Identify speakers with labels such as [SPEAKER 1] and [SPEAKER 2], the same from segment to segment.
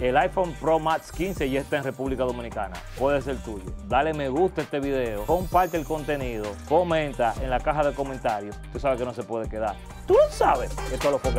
[SPEAKER 1] El iPhone Pro Max 15 ya está en República Dominicana. Puede ser tuyo. Dale me gusta a este video, comparte el contenido, comenta en la caja de comentarios. Tú sabes que no se puede quedar. Tú sabes. Esto es lo que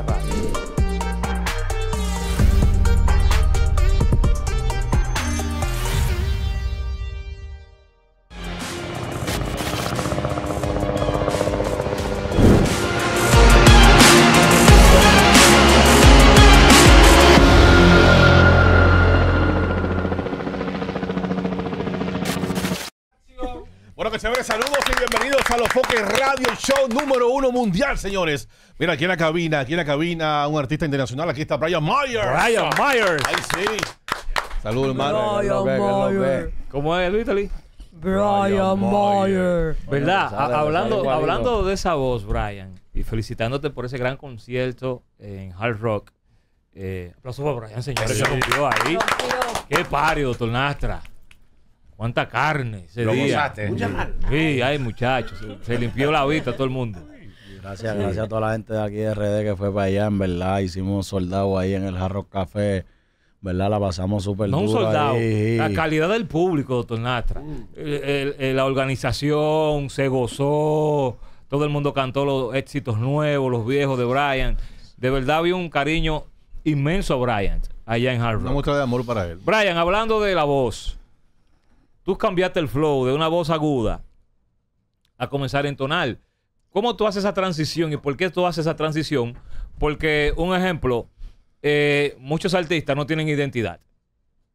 [SPEAKER 2] Radio Show número uno mundial, señores. Mira, aquí en la cabina, aquí en la cabina, un artista internacional. Aquí está Brian
[SPEAKER 1] Myers. Brian Myers. Ahí sí. Saludos, hermano. Brian Myers. ¿Cómo es, Luis Brian Myers. ¿Verdad? Pues, hablando, hablando de esa voz, Brian, y felicitándote por ese gran concierto en Hard Rock. Eh, aplausos para Brian, señores, Qué pario, doctor Nastra. ¿Cuánta carne ese Lo gozaste. Mucha Sí, ay, muchachos. Se, limpió la vista todo el mundo.
[SPEAKER 3] Gracias, gracias a toda la gente de aquí de RD que fue para allá, en verdad. Hicimos un soldado ahí en el Jarro Café, ¿verdad? La pasamos súper No un soldado. La calidad
[SPEAKER 1] del público, doctor Nastra. Mm. Eh, eh, eh, la organización se gozó. Todo el mundo cantó los éxitos nuevos, los viejos de Brian. De verdad había un cariño inmenso a Brian allá en Una muestra de amor para él. Brian, hablando de la voz, tú cambiaste el flow de una voz aguda a comenzar a entonar. ¿Cómo tú haces esa transición y por qué tú haces esa transición? Porque, un ejemplo, eh, muchos artistas no tienen identidad.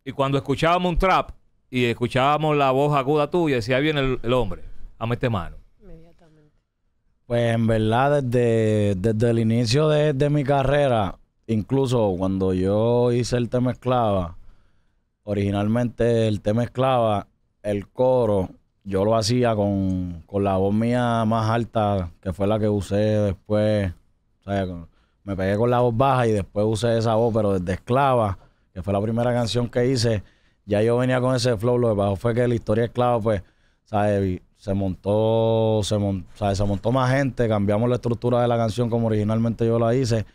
[SPEAKER 1] Y cuando escuchábamos un trap y escuchábamos la voz aguda tuya, decía, ahí viene el, hombre, a meter mano.
[SPEAKER 3] Pues en verdad, desde, desde el inicio de, de, mi carrera, incluso cuando yo hice el tema Esclava, originalmente el tema Esclava el coro yo lo hacía con, con, la voz mía más alta, que fue la que usé después. O sea, me pegué con la voz baja y después usé esa voz, pero desde Esclava, que fue la primera canción que hice, ya yo venía con ese flow. Lo que pasó fue que la historia Esclava, pues, ¿sabes? Se montó, se, se montó más gente, cambiamos la estructura de la canción como originalmente yo la hice.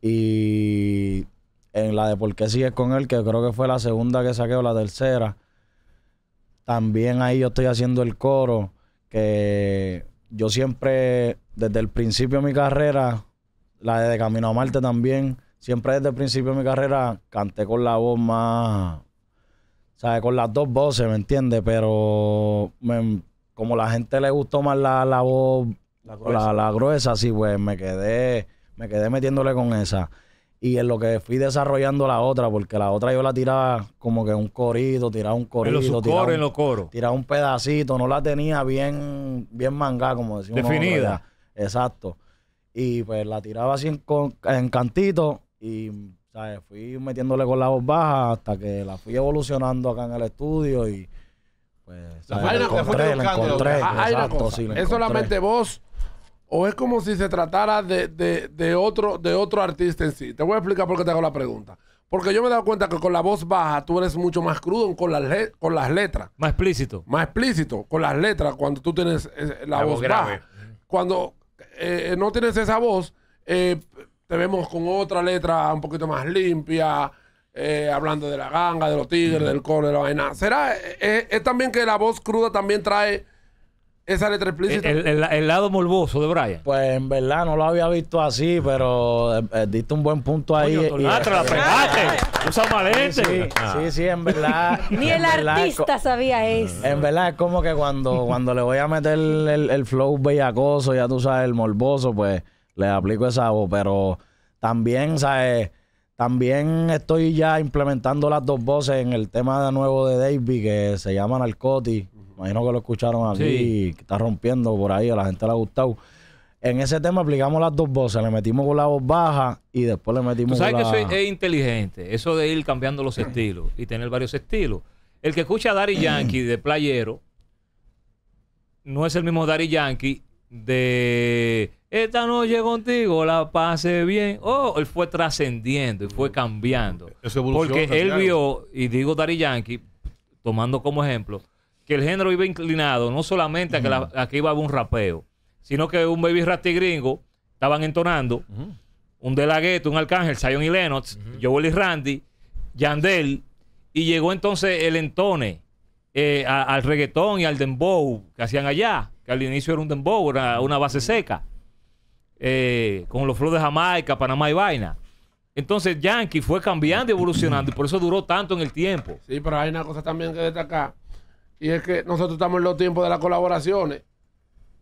[SPEAKER 3] Y en la de Por qué sigues con él, que creo que fue la segunda que saqué o la tercera también ahí yo estoy haciendo el coro, que yo siempre, desde el principio de mi carrera, la de Camino a Marte también, siempre desde el principio de mi carrera canté con la voz más, ¿sabes? Con las dos voces, ¿me entiendes? Pero como la gente le gustó más la, la voz, la gruesa. La, gruesa, sí, pues me quedé, me quedé metiéndole con esa. Y en lo que fui desarrollando la otra, porque la otra yo la tiraba como que un corito, tiraba un corito. tiraba un, pedacito, no la tenía bien, bien manga como decimos. Definida. Exacto. Y pues la tiraba así en, cantito y fui metiéndole con la voz baja hasta que la fui evolucionando acá en el estudio y pues... La, encontré, la encontré, exacto, la encontré. Ah, es solamente
[SPEAKER 4] voz o es como si se tratara de, otro, de otro artista en sí. Te voy a explicar por qué te hago la pregunta. Porque yo me he dado cuenta que con la voz baja tú eres mucho más crudo con las, con las letras.
[SPEAKER 1] Más explícito. Más explícito
[SPEAKER 4] con las letras cuando tú tienes eh, la, voz, baja. Cuando eh, no tienes esa voz, eh, te vemos con otra letra un poquito más limpia, hablando de la ganga, de los tigres, del coro, de la vaina. ¿Será? es también que la voz cruda también trae esa letra explícita. El,
[SPEAKER 3] lado morboso de Brian. Pues en verdad no lo había visto así, pero eh, eh, diste un buen punto ahí. ¡Oye, y, la pegaste. Usa malete. Sí, sí, en verdad. Ni el artista sabía eso. En verdad es como que cuando, cuando le voy a meter el, flow bellacoso, ya tú sabes, el morboso, pues le aplico esa voz. Pero también, ¿sabes? También estoy ya implementando las dos voces en el tema de nuevo de Davey que se llama Narcoti imagino que lo escucharon así está rompiendo por ahí, a la gente le ha gustado. En ese tema aplicamos las dos voces, le metimos con la voz baja y después le metimos ¿Tú que eso es,
[SPEAKER 1] inteligente, eso de ir cambiando los estilos y tener varios estilos. El que escucha a Dari Yankee de playero no es el mismo Dari Yankee de esta noche contigo la pase bien. Oh, él fue trascendiendo y fue cambiando. porque él vio, y digo Dari Yankee, tomando como ejemplo, que el género iba inclinado no solamente a, que iba a haber un rapeo, sino que un baby rasti gringo estaban entonando, un De La Gueto, un Arcángel, Zion y Lennox, uh y Randy, Yandel, y llegó entonces el entone eh, al reggaetón y al dembow que hacían allá, que al inicio era un dembow, era una base seca, eh, con los flores de Jamaica, Panamá y vaina. Entonces Yankee fue cambiando y evolucionando y por eso duró tanto en el tiempo. Sí, pero hay una cosa también que destacar
[SPEAKER 4] y es que nosotros estamos en los tiempos de las colaboraciones.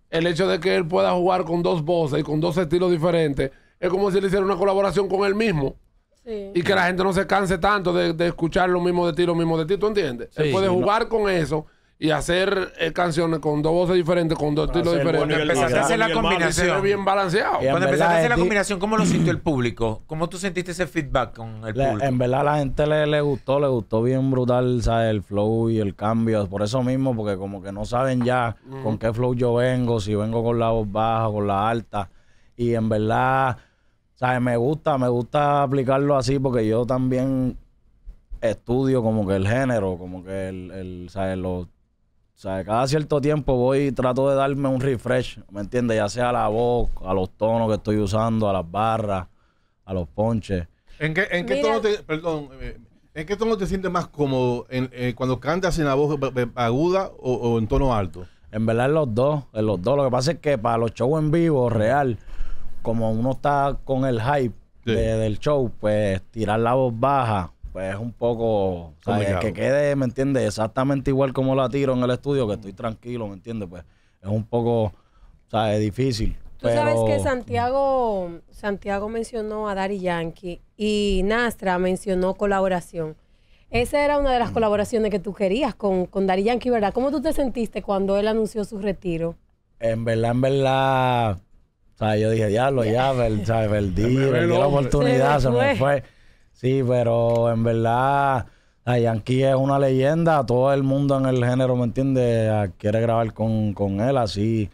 [SPEAKER 4] El hecho de que él pueda jugar con dos voces y con dos estilos diferentes es como si le hiciera una colaboración con él mismo. Y que la gente no se canse tanto de, escuchar lo mismo de ti, lo mismo de ti, ¿tú entiendes? se él puede jugar con eso y hacer eh, canciones con dos voces diferentes, con dos estilos diferentes. empezaste a hacer la combinación. bien balanceado. Cuando
[SPEAKER 5] empezaste a hacer la combinación, ¿cómo lo sintió el público? ¿Cómo tú sentiste ese feedback con
[SPEAKER 3] el público? En verdad, a la gente le, gustó, le gustó bien brutal, ¿sabes? El flow y el cambio. Por eso mismo, porque como que no saben ya mm. con qué flow yo vengo, si vengo con la voz baja, o con la alta. Y en verdad, ¿sabes? Me gusta, me gusta aplicarlo así, porque yo también estudio como que el género, como que el, el ¿sabes? Los o sea, cada cierto tiempo voy y trato de darme un refresh, ¿me entiendes? Ya sea a la voz, a los tonos que estoy usando, a las barras, a los ponches.
[SPEAKER 2] ¿En qué, en tono te, perdón, eh, sientes más cómodo? Eh, ¿Cuando cantas en la voz
[SPEAKER 3] aguda o, en tono alto? En verdad en los dos, en los dos. Lo que pasa es que para los shows en vivo, real, como uno está con el hype del show, pues tirar la voz baja pues es un poco. Que quede, ¿me entiendes? Exactamente igual como la tiro en el estudio, que estoy tranquilo, ¿me entiendes? Pues es un poco, ¿sabes? Difícil. Tú sabes que
[SPEAKER 6] Santiago, Santiago mencionó a Dari Yankee y Nastra mencionó colaboración. Esa era una de las mm. colaboraciones que tú querías con, con Dari Yankee, ¿verdad? ¿Cómo tú te sentiste cuando él anunció su retiro?
[SPEAKER 3] En verdad, en verdad, o yo dije, diablo, ya, lo perdí, perdí la oportunidad, se me fue. Sí, pero en verdad, la Yankee es una leyenda. Todo el mundo en el género, ¿me entiendes? Ah, quiere grabar con, con él así.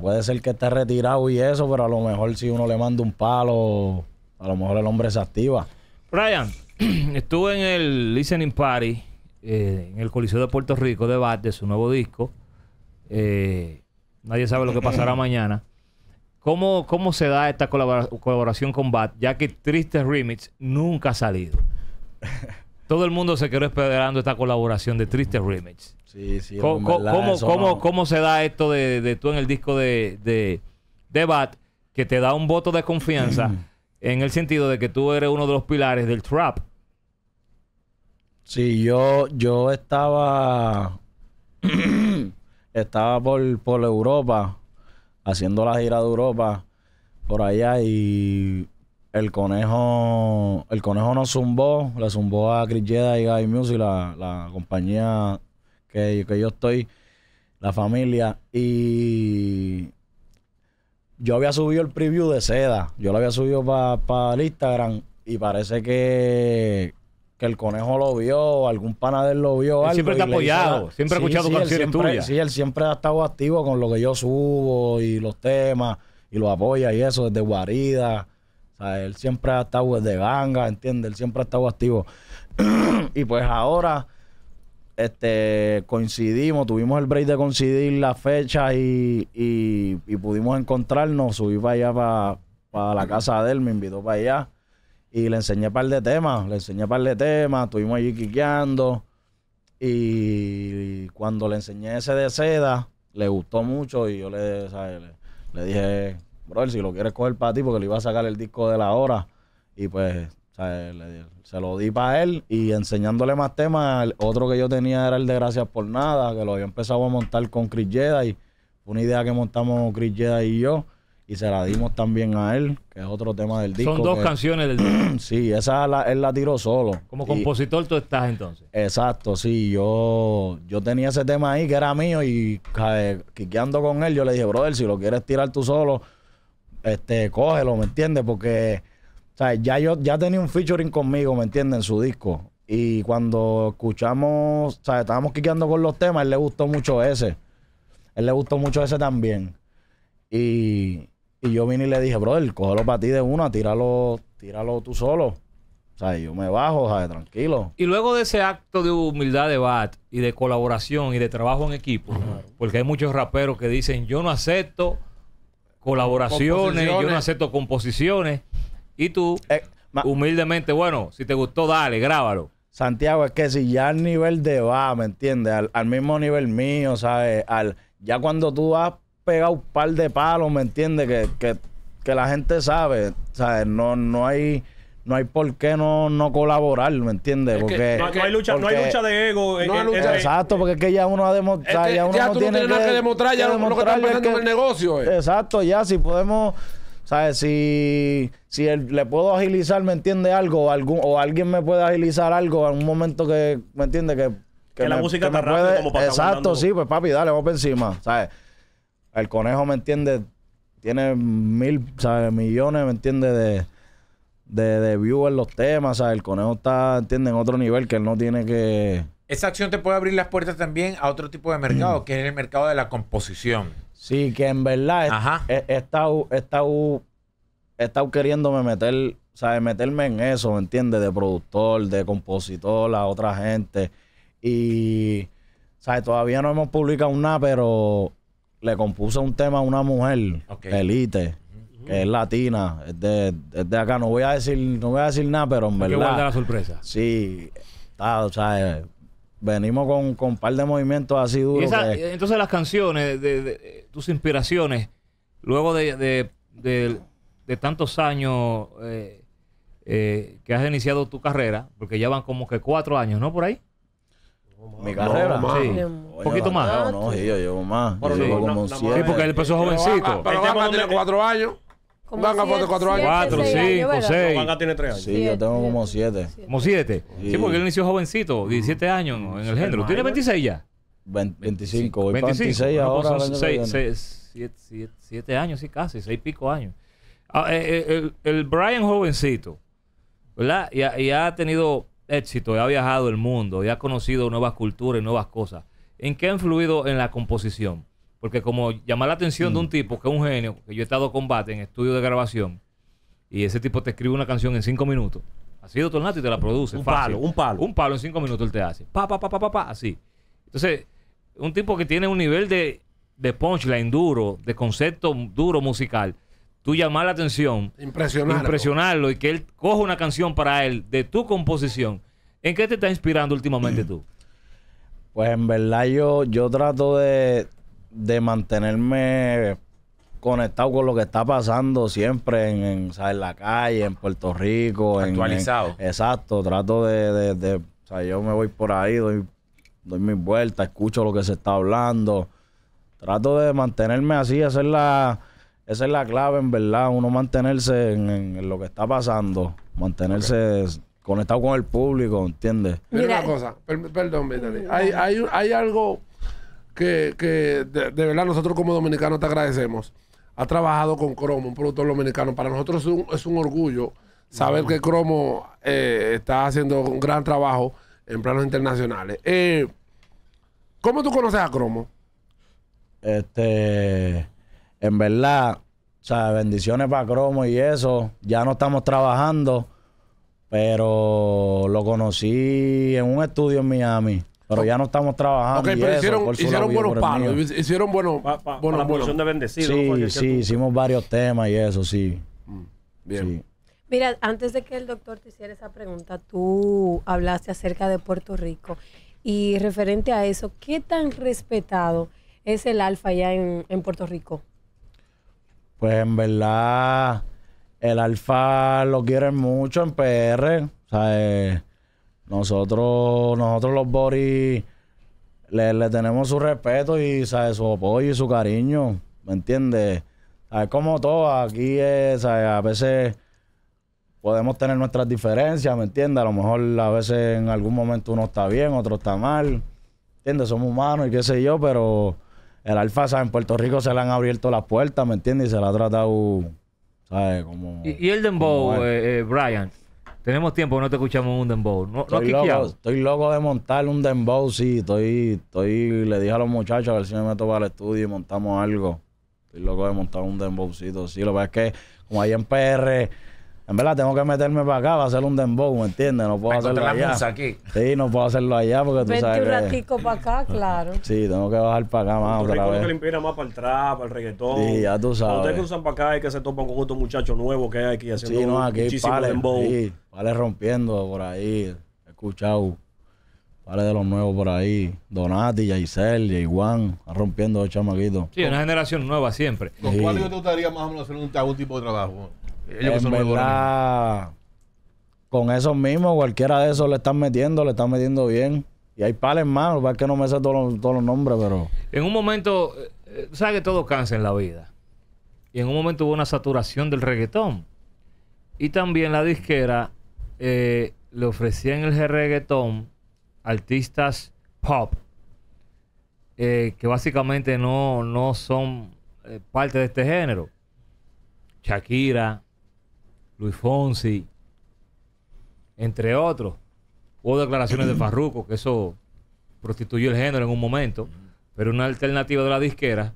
[SPEAKER 3] puede ser que esté retirado y eso, pero a lo mejor si uno le manda un palo, a lo mejor el hombre se activa.
[SPEAKER 1] Brian, estuve en el Listening Party, eh, en el Coliseo de Puerto Rico, debate de su nuevo disco. Eh, nadie sabe lo que pasará mañana. ¿Cómo, se da esta colaboración con Bat, ya que Triste Remix nunca ha salido? Todo el mundo se quedó esperando esta colaboración de Triste Remix.
[SPEAKER 3] Sí, sí. ¿Cómo, cómo,
[SPEAKER 1] cómo, se da esto de, tú en el disco de, de, Bat, que te da un voto de confianza en el sentido de que tú eres uno de los pilares del
[SPEAKER 3] trap? Sí, yo, yo estaba, estaba por, por Europa haciendo la gira de Europa por allá y el conejo el conejo nos zumbó, le zumbó a Chris y Guy Music, la, la compañía que, que yo estoy, la familia. Y yo había subido el preview de Seda, yo lo había subido para el Instagram y parece que, que el conejo lo vio, algún pana de él lo vio. algo, siempre te ha apoyado, ah, siempre ha escuchado sí, canciones tuyas. Sí, él siempre ha estado activo con lo que yo subo y los temas y lo apoya y eso desde guarida. O sea, él siempre ha estado desde ganga, ¿entiendes? Él siempre ha estado activo. y pues ahora este, coincidimos, tuvimos el break de coincidir la fecha y, y, pudimos encontrarnos. Subí para allá, para la casa de él, me invitó para allá. Y le enseñé un par de temas, le enseñé un par de temas, estuvimos allí quiqueando. Y cuando le enseñé ese de seda, le gustó mucho y yo le, le, dije, bro, si lo quieres coger para ti, porque le iba a sacar el disco de la hora. Y pues, se lo di para él y enseñándole más temas. otro que yo tenía era el de Gracias por Nada, que lo había empezado a montar con Chris Jedi. Una idea que montamos Chris Jedi y yo y se la dimos también a él, que es otro tema del disco. Son dos canciones del disco. sí, esa la, él la tiró solo. Como compositor tú estás entonces. Exacto, sí. Yo, yo tenía ese tema ahí que era mío y eh, quiqueando con él, yo le dije, brother, si lo quieres tirar tú solo, este, cógelo, ¿me entiendes? Porque o ya yo ya tenía un featuring conmigo, ¿me entiendes? En su disco. Y cuando escuchamos, o sea, estábamos quiqueando con los temas, él le gustó mucho ese. Él le gustó mucho ese también. Y, y yo vine y le dije, brother, cógelo para ti de una, tíralo, tíralo tú solo. O sea, yo me bajo, o tranquilo.
[SPEAKER 1] Y luego de ese acto de humildad de Bat y de colaboración y de trabajo en equipo, porque hay muchos raperos que dicen, yo no acepto colaboraciones, yo no acepto composiciones, y tú, eh, humildemente, bueno, si te
[SPEAKER 3] gustó, dale, grábalo. Santiago, es que si ya al nivel de bat, ¿me entiendes? Al, mismo nivel mío, ¿sabes? Al, ya cuando tú vas pegado un par de palos, ¿me entiendes? Que, que, que, la gente sabe, ¿sabes? No, no hay no hay por qué no, no colaborar, ¿me entiendes? Porque, no, hay lucha, no hay lucha
[SPEAKER 7] de ego. No eh,
[SPEAKER 3] exacto, porque es que ya uno ha demostrado. Este, ya uno no tiene nada que,
[SPEAKER 4] demostrar, ya lo, lo que está pasando en el negocio.
[SPEAKER 3] Eh. Exacto, ya si podemos. ¿Sabes? Si, si le puedo agilizar, ¿me entiende algo? o alguien me puede agilizar algo en un momento que, ¿me entiende? Que, que, la música está rápida como para Exacto, sí, pues papi, dale, vamos por encima, ¿sabes? el conejo, ¿me entiendes? Tiene mil, ¿sabes? Millones, ¿me entiendes? De, de, en los temas, ¿sabes? El conejo está, ¿entiendes? En otro nivel que él no tiene que...
[SPEAKER 5] Esa acción te puede abrir las puertas también a otro tipo de mercado, mm. que es el mercado de la composición.
[SPEAKER 3] Sí, que en verdad he, estado, estado, queriéndome meter, ¿sabes? Meterme en eso, ¿me entiendes? De productor, de compositor, la otra gente. Y, ¿sabes? Todavía no hemos publicado nada, pero le compuso un tema a una mujer, Elite, que es latina, es de, acá. No voy a decir, no voy a decir nada, pero en verdad. la sorpresa. Sí, o sea, eh, venimos con, con, un par de movimientos así duros. Eh,
[SPEAKER 1] entonces las canciones, de, eh, tus inspiraciones, luego de, de tantos años que has iniciado tu carrera, porque ya van como que cuatro años, ¿no? Por ahí. ¿Mi carrera? Sí.
[SPEAKER 3] ¿Un poquito más? No, yo llevo más. Sí, porque él empezó jovencito. Pero Vanga tiene 4 años.
[SPEAKER 4] Vanga tiene 4 años. 4, 5, 6. Vanga tiene 3
[SPEAKER 3] años. Sí, yo tengo como 7. ¿Como 7?
[SPEAKER 1] Sí, porque él inició jovencito, 17 años en el género. ¿Tiene 26 ya?
[SPEAKER 3] 25. ¿26? Bueno, 26,
[SPEAKER 1] 6, 7 años sí, casi, 6 y pico años. Ah, eh, eh, el Brian jovencito, ¿verdad? Y ha tenido éxito ha viajado el mundo y ha conocido nuevas culturas y nuevas cosas, ¿en qué ha influido en la composición? Porque como llamar la atención de un mm. tipo que es un genio, que yo he estado combate en estudio de grabación, y ese tipo te escribe una canción en cinco minutos, ha sido tornado y te la produce. Un palo, un palo. Un palo en cinco minutos él te hace. Pa, pa, pa, pa, pa, pa, así. Entonces, un tipo que tiene un nivel de, de punchline duro, de concepto duro musical, tú llamar la atención, impresionarlo. impresionarlo y que él coja una canción para él de tu composición, ¿en qué te está inspirando últimamente tú?
[SPEAKER 3] Pues en verdad yo, yo trato de, mantenerme conectado con lo que está pasando siempre en, en, la calle, en Puerto Rico. Actualizado. exacto, trato de, de, O sea, yo me voy por ahí, doy, doy mis vueltas, escucho lo que se está hablando. Trato de mantenerme así, hacer la esa es la clave, en verdad, uno mantenerse en, lo que está pasando, mantenerse conectado con el público, ¿entiendes?
[SPEAKER 4] Mira una cosa, perdón, Hay, algo que, de, verdad nosotros como dominicanos te agradecemos. Ha trabajado con Cromo, un productor dominicano. Para nosotros es un, orgullo saber que Cromo eh, está haciendo un gran trabajo en planos internacionales. Eh, ¿Cómo tú conoces a Cromo?
[SPEAKER 3] Este en verdad, o sea, bendiciones para Cromo y eso. Ya no estamos trabajando, pero lo conocí en un estudio en Miami. Pero ya no estamos trabajando. Ok, pero hicieron, hicieron buenos palos. Hicieron
[SPEAKER 4] buenos. de bendecidos. Sí, sí,
[SPEAKER 3] hicimos varios temas y eso, sí. Mm, bien.
[SPEAKER 6] Mira, antes de que el doctor te hiciera esa pregunta, tú hablaste acerca de Puerto Rico. Y referente a eso, ¿qué tan respetado es el alfa allá en Puerto Rico?
[SPEAKER 3] pues en verdad el Alfa lo quiere mucho en PR. O sea, nosotros, nosotros los Boris le, tenemos su respeto y su apoyo y su cariño. ¿Me entiendes? Es como todo, aquí es, a veces podemos tener nuestras diferencias, ¿me entiendes? A lo mejor a veces en algún momento uno está bien, otro está mal. ¿Entiendes? Somos humanos y qué sé yo, pero el Alfa, ¿sabes? En Puerto Rico se le han abierto las puertas, ¿me entiendes? Y se le ha tratado, ¿sabes?
[SPEAKER 1] Como... Y, el Dembow, eh, eh, Brian.
[SPEAKER 3] Tenemos tiempo no te escuchamos un dembow. No, estoy, loco, de montar un dembow, sí. Estoy, estoy, le dije a los muchachos a ver si me meto para el estudio y montamos algo. Estoy loco de montar un dembowcito, sí. Lo que pasa es que, como hay en PR en verdad, tengo que meterme para acá para hacer un dembow, ¿me entiendes? No puedo hacerlo allá. Aquí. Sí, no puedo hacerlo allá porque tú sabes. Vete un ratico
[SPEAKER 6] para acá, claro.
[SPEAKER 3] Sí, tengo que bajar para acá más. Puerto que que
[SPEAKER 7] limpiar más para el trap, para el reggaetón. Sí, ya tú sabes. Ustedes usan para acá y que se topan con estos muchachos nuevos que hay aquí haciendo sí, no, aquí muchísimo dembow. Sí,
[SPEAKER 3] pales rompiendo por ahí. He escuchado pales de los nuevos por ahí. Donati, Jaisel, Juan, rompiendo los chamaquitos. Sí,
[SPEAKER 1] una generación nueva siempre. ¿Con cuál yo te gustaría más o menos hacer un,
[SPEAKER 2] algún tipo de trabajo? verdad,
[SPEAKER 3] con esos mismos, cualquiera de esos le están metiendo, le están metiendo bien. Y hay pales más, para que no me sé todos los, nombres, pero...
[SPEAKER 1] En un momento, eh, eh, ¿sabes que todo cansa en la vida? Y en un momento hubo una saturación del reggaetón. Y también la disquera eh, le le en el reggaetón artistas pop, que básicamente no, son parte de este género. Shakira, Luis Fonsi, entre otros. Hubo declaraciones de Farruco, que eso prostituyó el género en un momento, pero una alternativa de la disquera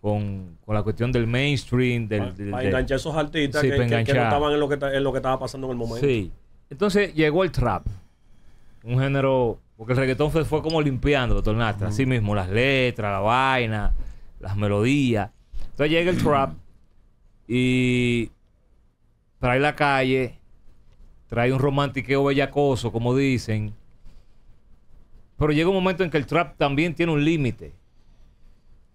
[SPEAKER 1] con, la cuestión del mainstream, del... para enganchar esos artistas que, no estaban
[SPEAKER 7] en lo que, estaba pasando en el momento. Sí.
[SPEAKER 1] Entonces llegó el trap, un género... Porque el reggaetón fue, como limpiando, doctor Nastra, así mismo, las letras, la vaina, las melodías. Entonces llega el trap y trae la calle, trae un romantiqueo bellacoso, como dicen. Pero llega un momento en que el trap también tiene un límite.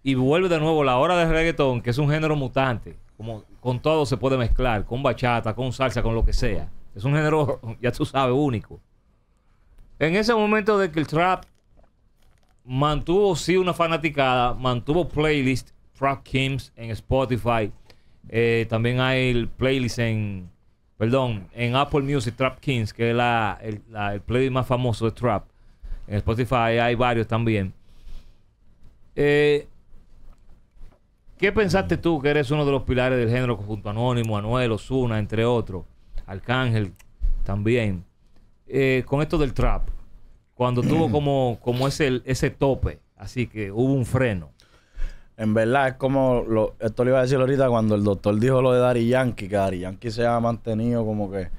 [SPEAKER 1] Y vuelve de nuevo la hora del reggaetón, que es un género mutante. Como con todo se puede mezclar, con bachata, con salsa, con lo que sea. Es un género, ya tú sabes, único. En ese momento de que el trap mantuvo sí una fanaticada, mantuvo playlist, Trap Kings en Spotify, eh, también hay playlist en, perdón, en Apple Music, Trap Kings, que es el, playlist más famoso de Trap. En Spotify hay varios también. Eh, ¿Qué pensaste tú que eres uno de los pilares del género junto a Anónimo, Anuel, Osuna, entre otros? Arcángel también. Eh, con esto del trap, cuando tuvo como, como ese tope, así que
[SPEAKER 3] hubo un freno en verdad es como, lo, esto le iba a decir ahorita cuando el doctor dijo lo de Dari Yankee, que Dari Yankee se ha mantenido como que,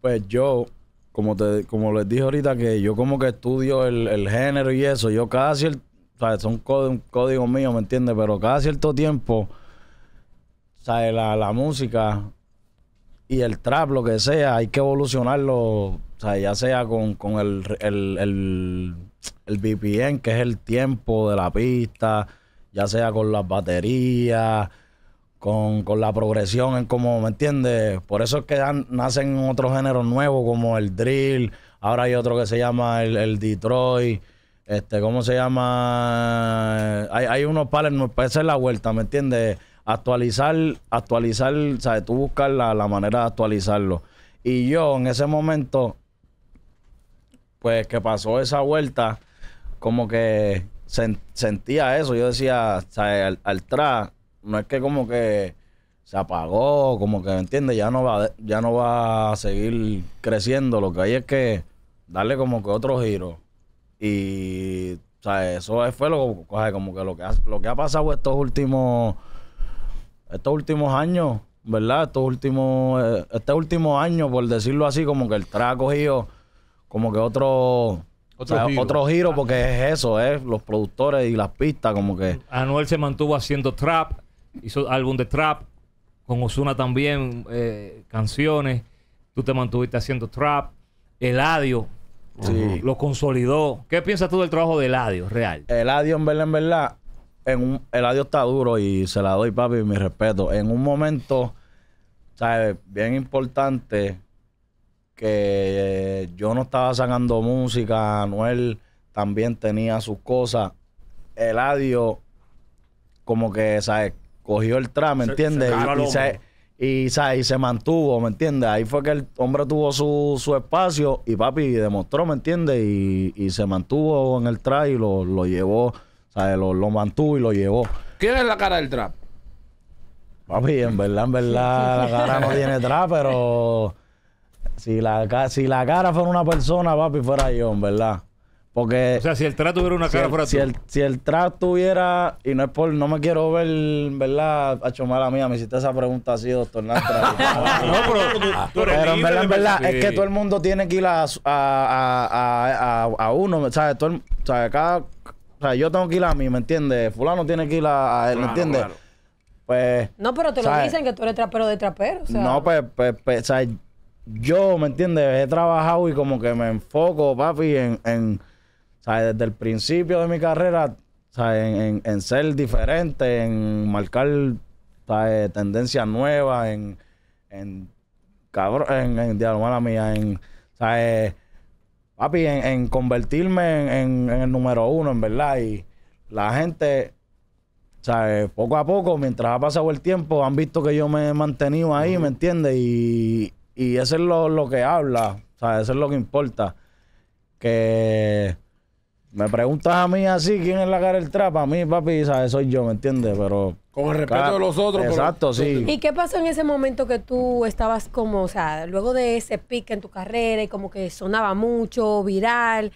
[SPEAKER 3] pues yo, como te como les dije ahorita, que yo como que estudio el, género y eso, yo cada cierto, o sea, son un código mío, ¿me entiendes? Pero cada cierto tiempo, o La, la música y el trap, lo que sea, hay que evolucionarlo, o sea, ya sea con, el, el, el VPN, que es el tiempo de la pista, ya sea con las baterías, con, la progresión, en cómo, ¿me entiendes? Por eso es que nacen otros géneros nuevos como el drill, ahora hay otro que se llama el, Detroit. Este, ¿cómo se llama? Hay, hay unos pares, pues esa es la vuelta, ¿me entiendes? Actualizar, actualizar, ¿sabes? Tú buscar la, la manera de actualizarlo. Y yo en ese momento, pues que pasó esa vuelta, como que sentía eso. Yo decía, ¿sabes? Al, tra, no es que como que se apagó, como que, entiende, Ya no va, ya no va a seguir creciendo. Lo que hay es que darle como que otro giro. Y, ¿sabes? Eso fue lo, como que lo que, ha, lo que ha pasado estos últimos, estos últimos años, ¿verdad? Estos últimos, eh, este último año, por decirlo así, como que el tra ha cogido como que otro otro, giro. otro giro porque es eso, es los productores y las pistas como que...
[SPEAKER 1] Anuel se mantuvo haciendo trap, hizo álbum de trap, con Osuna también eh, canciones, tú te mantuviste haciendo trap, Eladio
[SPEAKER 3] sí. lo consolidó. ¿Qué piensas tú del trabajo del Eladio real? Eladio en verdad, en verdad, en un, está duro y se la doy papi, mi respeto. En un momento, ¿sabes? Bien importante que eh, yo no estaba sacando música, Anuel también tenía sus cosas. Eladio, como que, ¿sabes? Cogió el trap, ¿me entiendes? y, se, y, y se mantuvo, ¿me entiendes? Ahí fue que el hombre tuvo su, espacio y papi demostró, ¿me entiendes? Y, y se mantuvo en el trap y lo, llevó, ¿sabes? Lo, lo mantuvo y lo llevó. ¿Quién es la cara del trap? Papi, en verdad, en verdad, la cara no tiene trap, pero si la, si la cara fuera una persona, papi, fuera yo, ¿verdad? Porque. O sea, si el trato tuviera una cara, fuera si El, si el trato tuviera... Y no es por. No me quiero ver, ¿verdad? chomar mala mía, me hiciste esa pregunta así, doctor Nastra.
[SPEAKER 6] no, pero. Tú, pero en verdad, en verdad, es que todo el
[SPEAKER 3] mundo tiene que ir a, a, a, a, uno, ¿sabes? Todo el, sea acá o sea, yo tengo que ir a mí, ¿me entiendes? Fulano tiene que ir a, él, ¿me entiendes? Pues,
[SPEAKER 6] no, pero te lo dicen que tú eres trapero de trapero. no,
[SPEAKER 3] pues, pues, pues yo, ¿me entiendes? He trabajado y como que me enfoco, papi, en, en ¿sabes? desde el principio de mi carrera, ¿sabes? En, en, ser diferente, en marcar ¿sabes? tendencias nuevas, en, en cabrón, en, en mía, en, ¿sabes? Papi, en, convertirme en, el número uno, en verdad. Y la gente, ¿sabes? Poco a poco, mientras ha pasado el tiempo, han visto que yo me he mantenido ahí, ¿me entiendes? Y, y eso es lo, que habla, o sea, eso es lo que importa. Que me preguntas a mí así quién es la cara del Trapa a mí, papi, ¿sabes? soy yo, ¿me entiendes? Pero. Con el respeto de los otros. Exacto, sí. ¿Y
[SPEAKER 6] qué pasó en ese momento que tú estabas como, o sea, luego de ese pique en tu carrera y como que sonaba mucho, viral,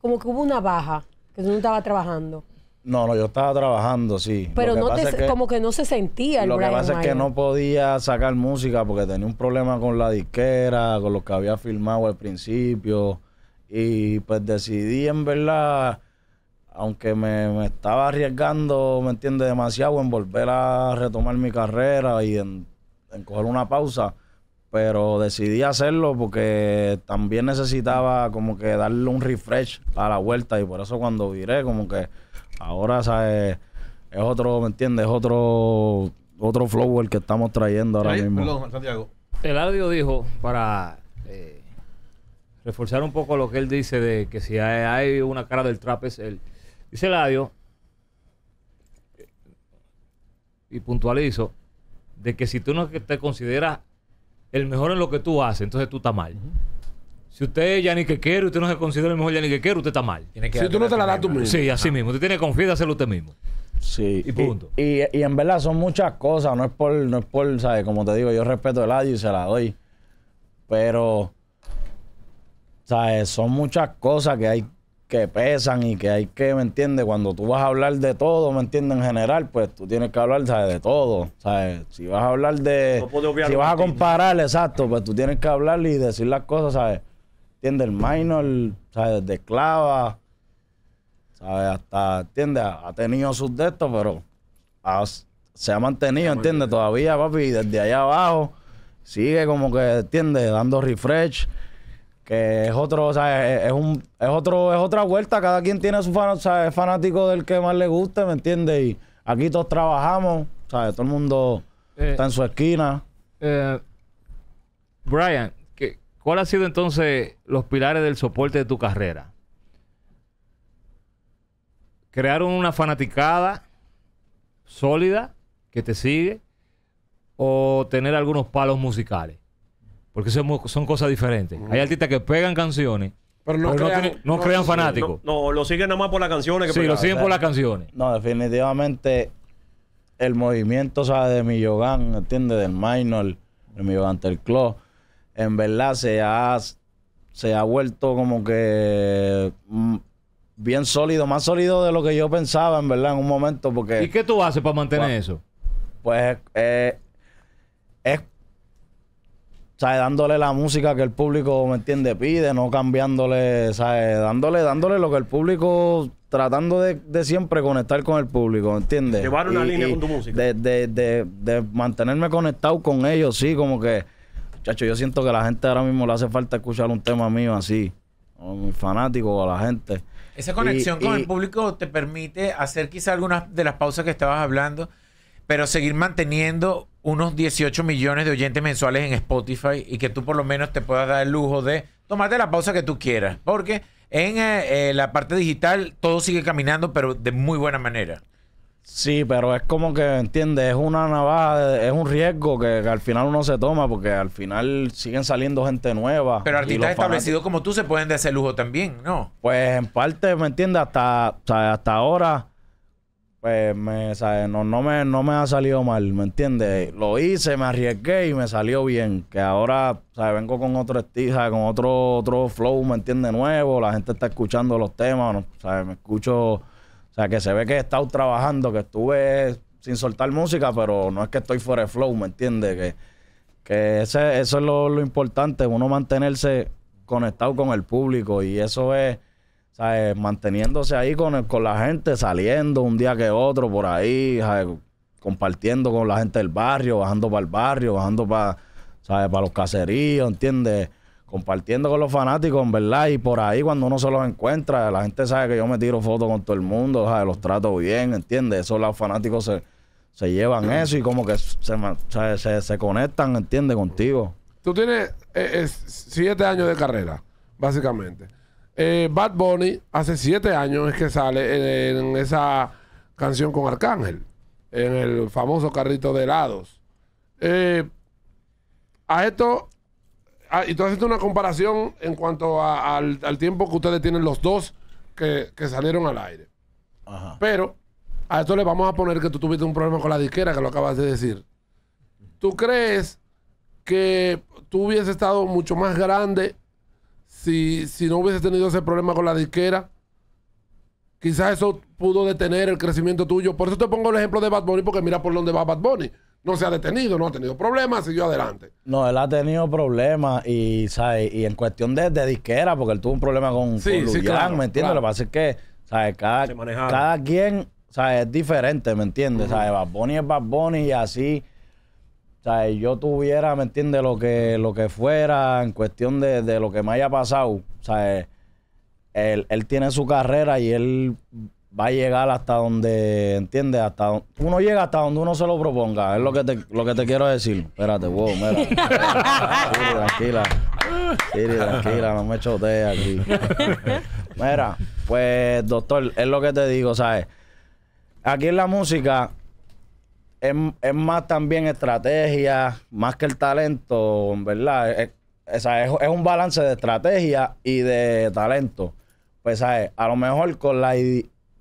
[SPEAKER 6] como que hubo una baja, que tú no estabas trabajando?
[SPEAKER 3] No, no, yo estaba trabajando, sí. Pero no te, como
[SPEAKER 6] que no se sentía el Lo que pasa es que no
[SPEAKER 3] podía sacar música porque tenía un problema con la disquera, con lo que había filmado al principio. Y pues decidí, en verdad, aunque me, estaba arriesgando, ¿me entiende Demasiado en volver a retomar mi carrera y en, en coger una pausa. Pero decidí hacerlo porque también necesitaba como que darle un refresh a la vuelta. Y por eso cuando viré, como que Ahora, ¿sabes? Es otro, ¿me entiendes? Es otro, otro flow el que estamos trayendo ahora mismo.
[SPEAKER 1] Santiago. El audio dijo, para eh, reforzar un poco lo que él dice de que si hay, una cara del trap es él. Dice el y puntualizo, de que si tú no te consideras el mejor en lo que tú haces, entonces tú estás mal. Si usted es que y usted no se considera el mejor que quiero usted está mal. si tú no te la das tú mismo. Sí, así ah. mismo. Usted tiene que confiar hacerlo usted
[SPEAKER 3] mismo. Sí. Y punto. Y, en verdad son muchas cosas. No es por, no es por, ¿sabes? Como te digo, yo respeto el audio y se la doy. Pero, ¿sabes? Son muchas cosas que hay que pesan y que hay que, ¿me entiendes? Cuando tú vas a hablar de todo, ¿me entiendes? En general, pues tú tienes que hablar, ¿sabes? De todo, ¿sabes? Si vas a hablar de... si vas a comparar, exacto, pues tú tienes que hablar y decir las cosas, ¿sabes? ¿Entiendes? El minor, ¿sabes? Desde clava, ¿sabes? Hasta, ¿entiendes? Ha tenido sus destos, pero se ha mantenido, ¿entiendes? Todavía, papi, desde allá abajo sigue como que, ¿entiendes? Dando refresh que es otro, o es, un, es otro, es otra vuelta, cada quien tiene su fan, o es fanático del que más le guste, ¿me entiendes? Y aquí todos trabajamos, ¿sabes? Todo el mundo eh, está en su esquina. Eh, Brian,
[SPEAKER 1] ¿Cuáles han sido entonces los pilares del soporte de tu carrera? ¿Crear una fanaticada sólida que te sigue? ¿O tener algunos palos musicales? Porque son, cosas diferentes. Hay artistas que pegan canciones
[SPEAKER 3] pero no, crean, fanáticos.
[SPEAKER 7] No, lo siguen nada más por las canciones. Que sí, lo siguen por las
[SPEAKER 3] canciones. No, definitivamente el movimiento, ¿sabes? De Millogán, ¿entiendes? Del Minor, el Millogán del Club en verdad se ha, se ha vuelto como que mm, bien sólido, más sólido de lo que yo pensaba, en verdad, en un momento. Porque, ¿Y qué
[SPEAKER 1] tú haces para mantener eso?
[SPEAKER 3] Pues eh, es ¿sabes? dándole la música que el público, ¿me entiende? Pide, no cambiándole, ¿sabes? Dándole, dándole lo que el público, tratando de, siempre conectar con el público, ¿me entiendes? Llevar una línea con tu música. De, de, mantenerme conectado con ellos, sí, como que yo siento que a la gente ahora mismo le hace falta escuchar un tema mío así. muy fanático a la gente. Esa conexión con el
[SPEAKER 5] público te permite hacer quizá algunas de las pausas que estabas hablando, pero seguir manteniendo unos 18 millones de oyentes mensuales en Spotify y que tú por lo menos te puedas dar el lujo de tomarte la pausa que tú quieras. Porque en eh, eh, la parte digital todo sigue caminando, pero de muy buena manera.
[SPEAKER 3] Sí, pero es como que, ¿entiendes? Es una navaja, es un riesgo que, al final uno se toma porque al final siguen saliendo gente nueva. Pero artistas establecidos
[SPEAKER 5] como tú se pueden de ese lujo también, ¿no?
[SPEAKER 3] Pues en parte, ¿me entiendes? Hasta, hasta ahora, pues me, No, no, me, no me ha salido mal, ¿me entiendes? Lo hice, me arriesgué y me salió bien. Que ahora, ¿sabes? Vengo con otro estija, con otro, otro flow, ¿me entiendes? Nuevo, la gente está escuchando los temas, ¿no? ¿sabes? Me escucho o sea, que se ve que he estado trabajando, que estuve sin soltar música, pero no es que estoy fuera de flow, ¿me entiendes? Que, que eso es lo, importante, uno mantenerse conectado con el público y eso es... ¿sabes? Manteniéndose ahí con, con la gente, saliendo un día que otro por ahí, compartiendo con la gente del barrio, bajando para el barrio, bajando para, ¿sabes? para los caseríos, ¿entiendes? compartiendo con los fanáticos, en verdad, y por ahí cuando uno se los encuentra, la gente sabe que yo me tiro fotos con todo el mundo, sea, los trato bien, ¿entiendes? Eso los fanáticos se, llevan eso y como que se, se, conectan, ¿entiendes? Contigo. Tú tienes eh, eh, siete años de carrera, básicamente.
[SPEAKER 4] Eh, Bad Bunny hace siete años es que sale en, esa canción con Arcángel, en el famoso carrito de helados. Eh, a esto Ah, y tú haces una comparación en cuanto al, tiempo que ustedes tienen los dos que, salieron al aire. Pero a esto le vamos a poner que tú tuviste un problema con la disquera, que lo acabas de decir. ¿Tú crees que tú hubieses estado mucho más grande si, si no hubieses tenido ese problema con la disquera? Quizás eso pudo detener el crecimiento tuyo. Por eso te pongo el ejemplo de Bad Bunny, porque mira por dónde va Bad Bunny no se ha detenido, no ha tenido problemas, siguió
[SPEAKER 3] adelante. No, él ha tenido problemas y, ¿sabes? y en cuestión de, disquera, porque él tuvo un problema con, sí, con ¿me entiendes? Lo que pasa es que, ¿sabes? Cada, quien, ¿sabes? Es diferente, ¿me entiendes? O Bad es Bad y así, ¿sabes? Yo tuviera, ¿me entiendes? Lo que, lo que fuera en cuestión de, lo que me haya pasado, ¿sabes? Él, él tiene su carrera y él va a llegar hasta donde, ¿entiendes? Hasta uno llega hasta donde uno se lo proponga. Es lo que te, lo que te quiero decir. Espérate, wow, mira. tranquila.
[SPEAKER 6] tranquila,
[SPEAKER 3] no me chotees aquí. Mira, pues, doctor, es lo que te digo, ¿sabes? Aquí en la música es, más también estrategia, más que el talento, ¿verdad? Es, es un balance de estrategia y de talento. Pues, ¿sabes? A lo mejor con la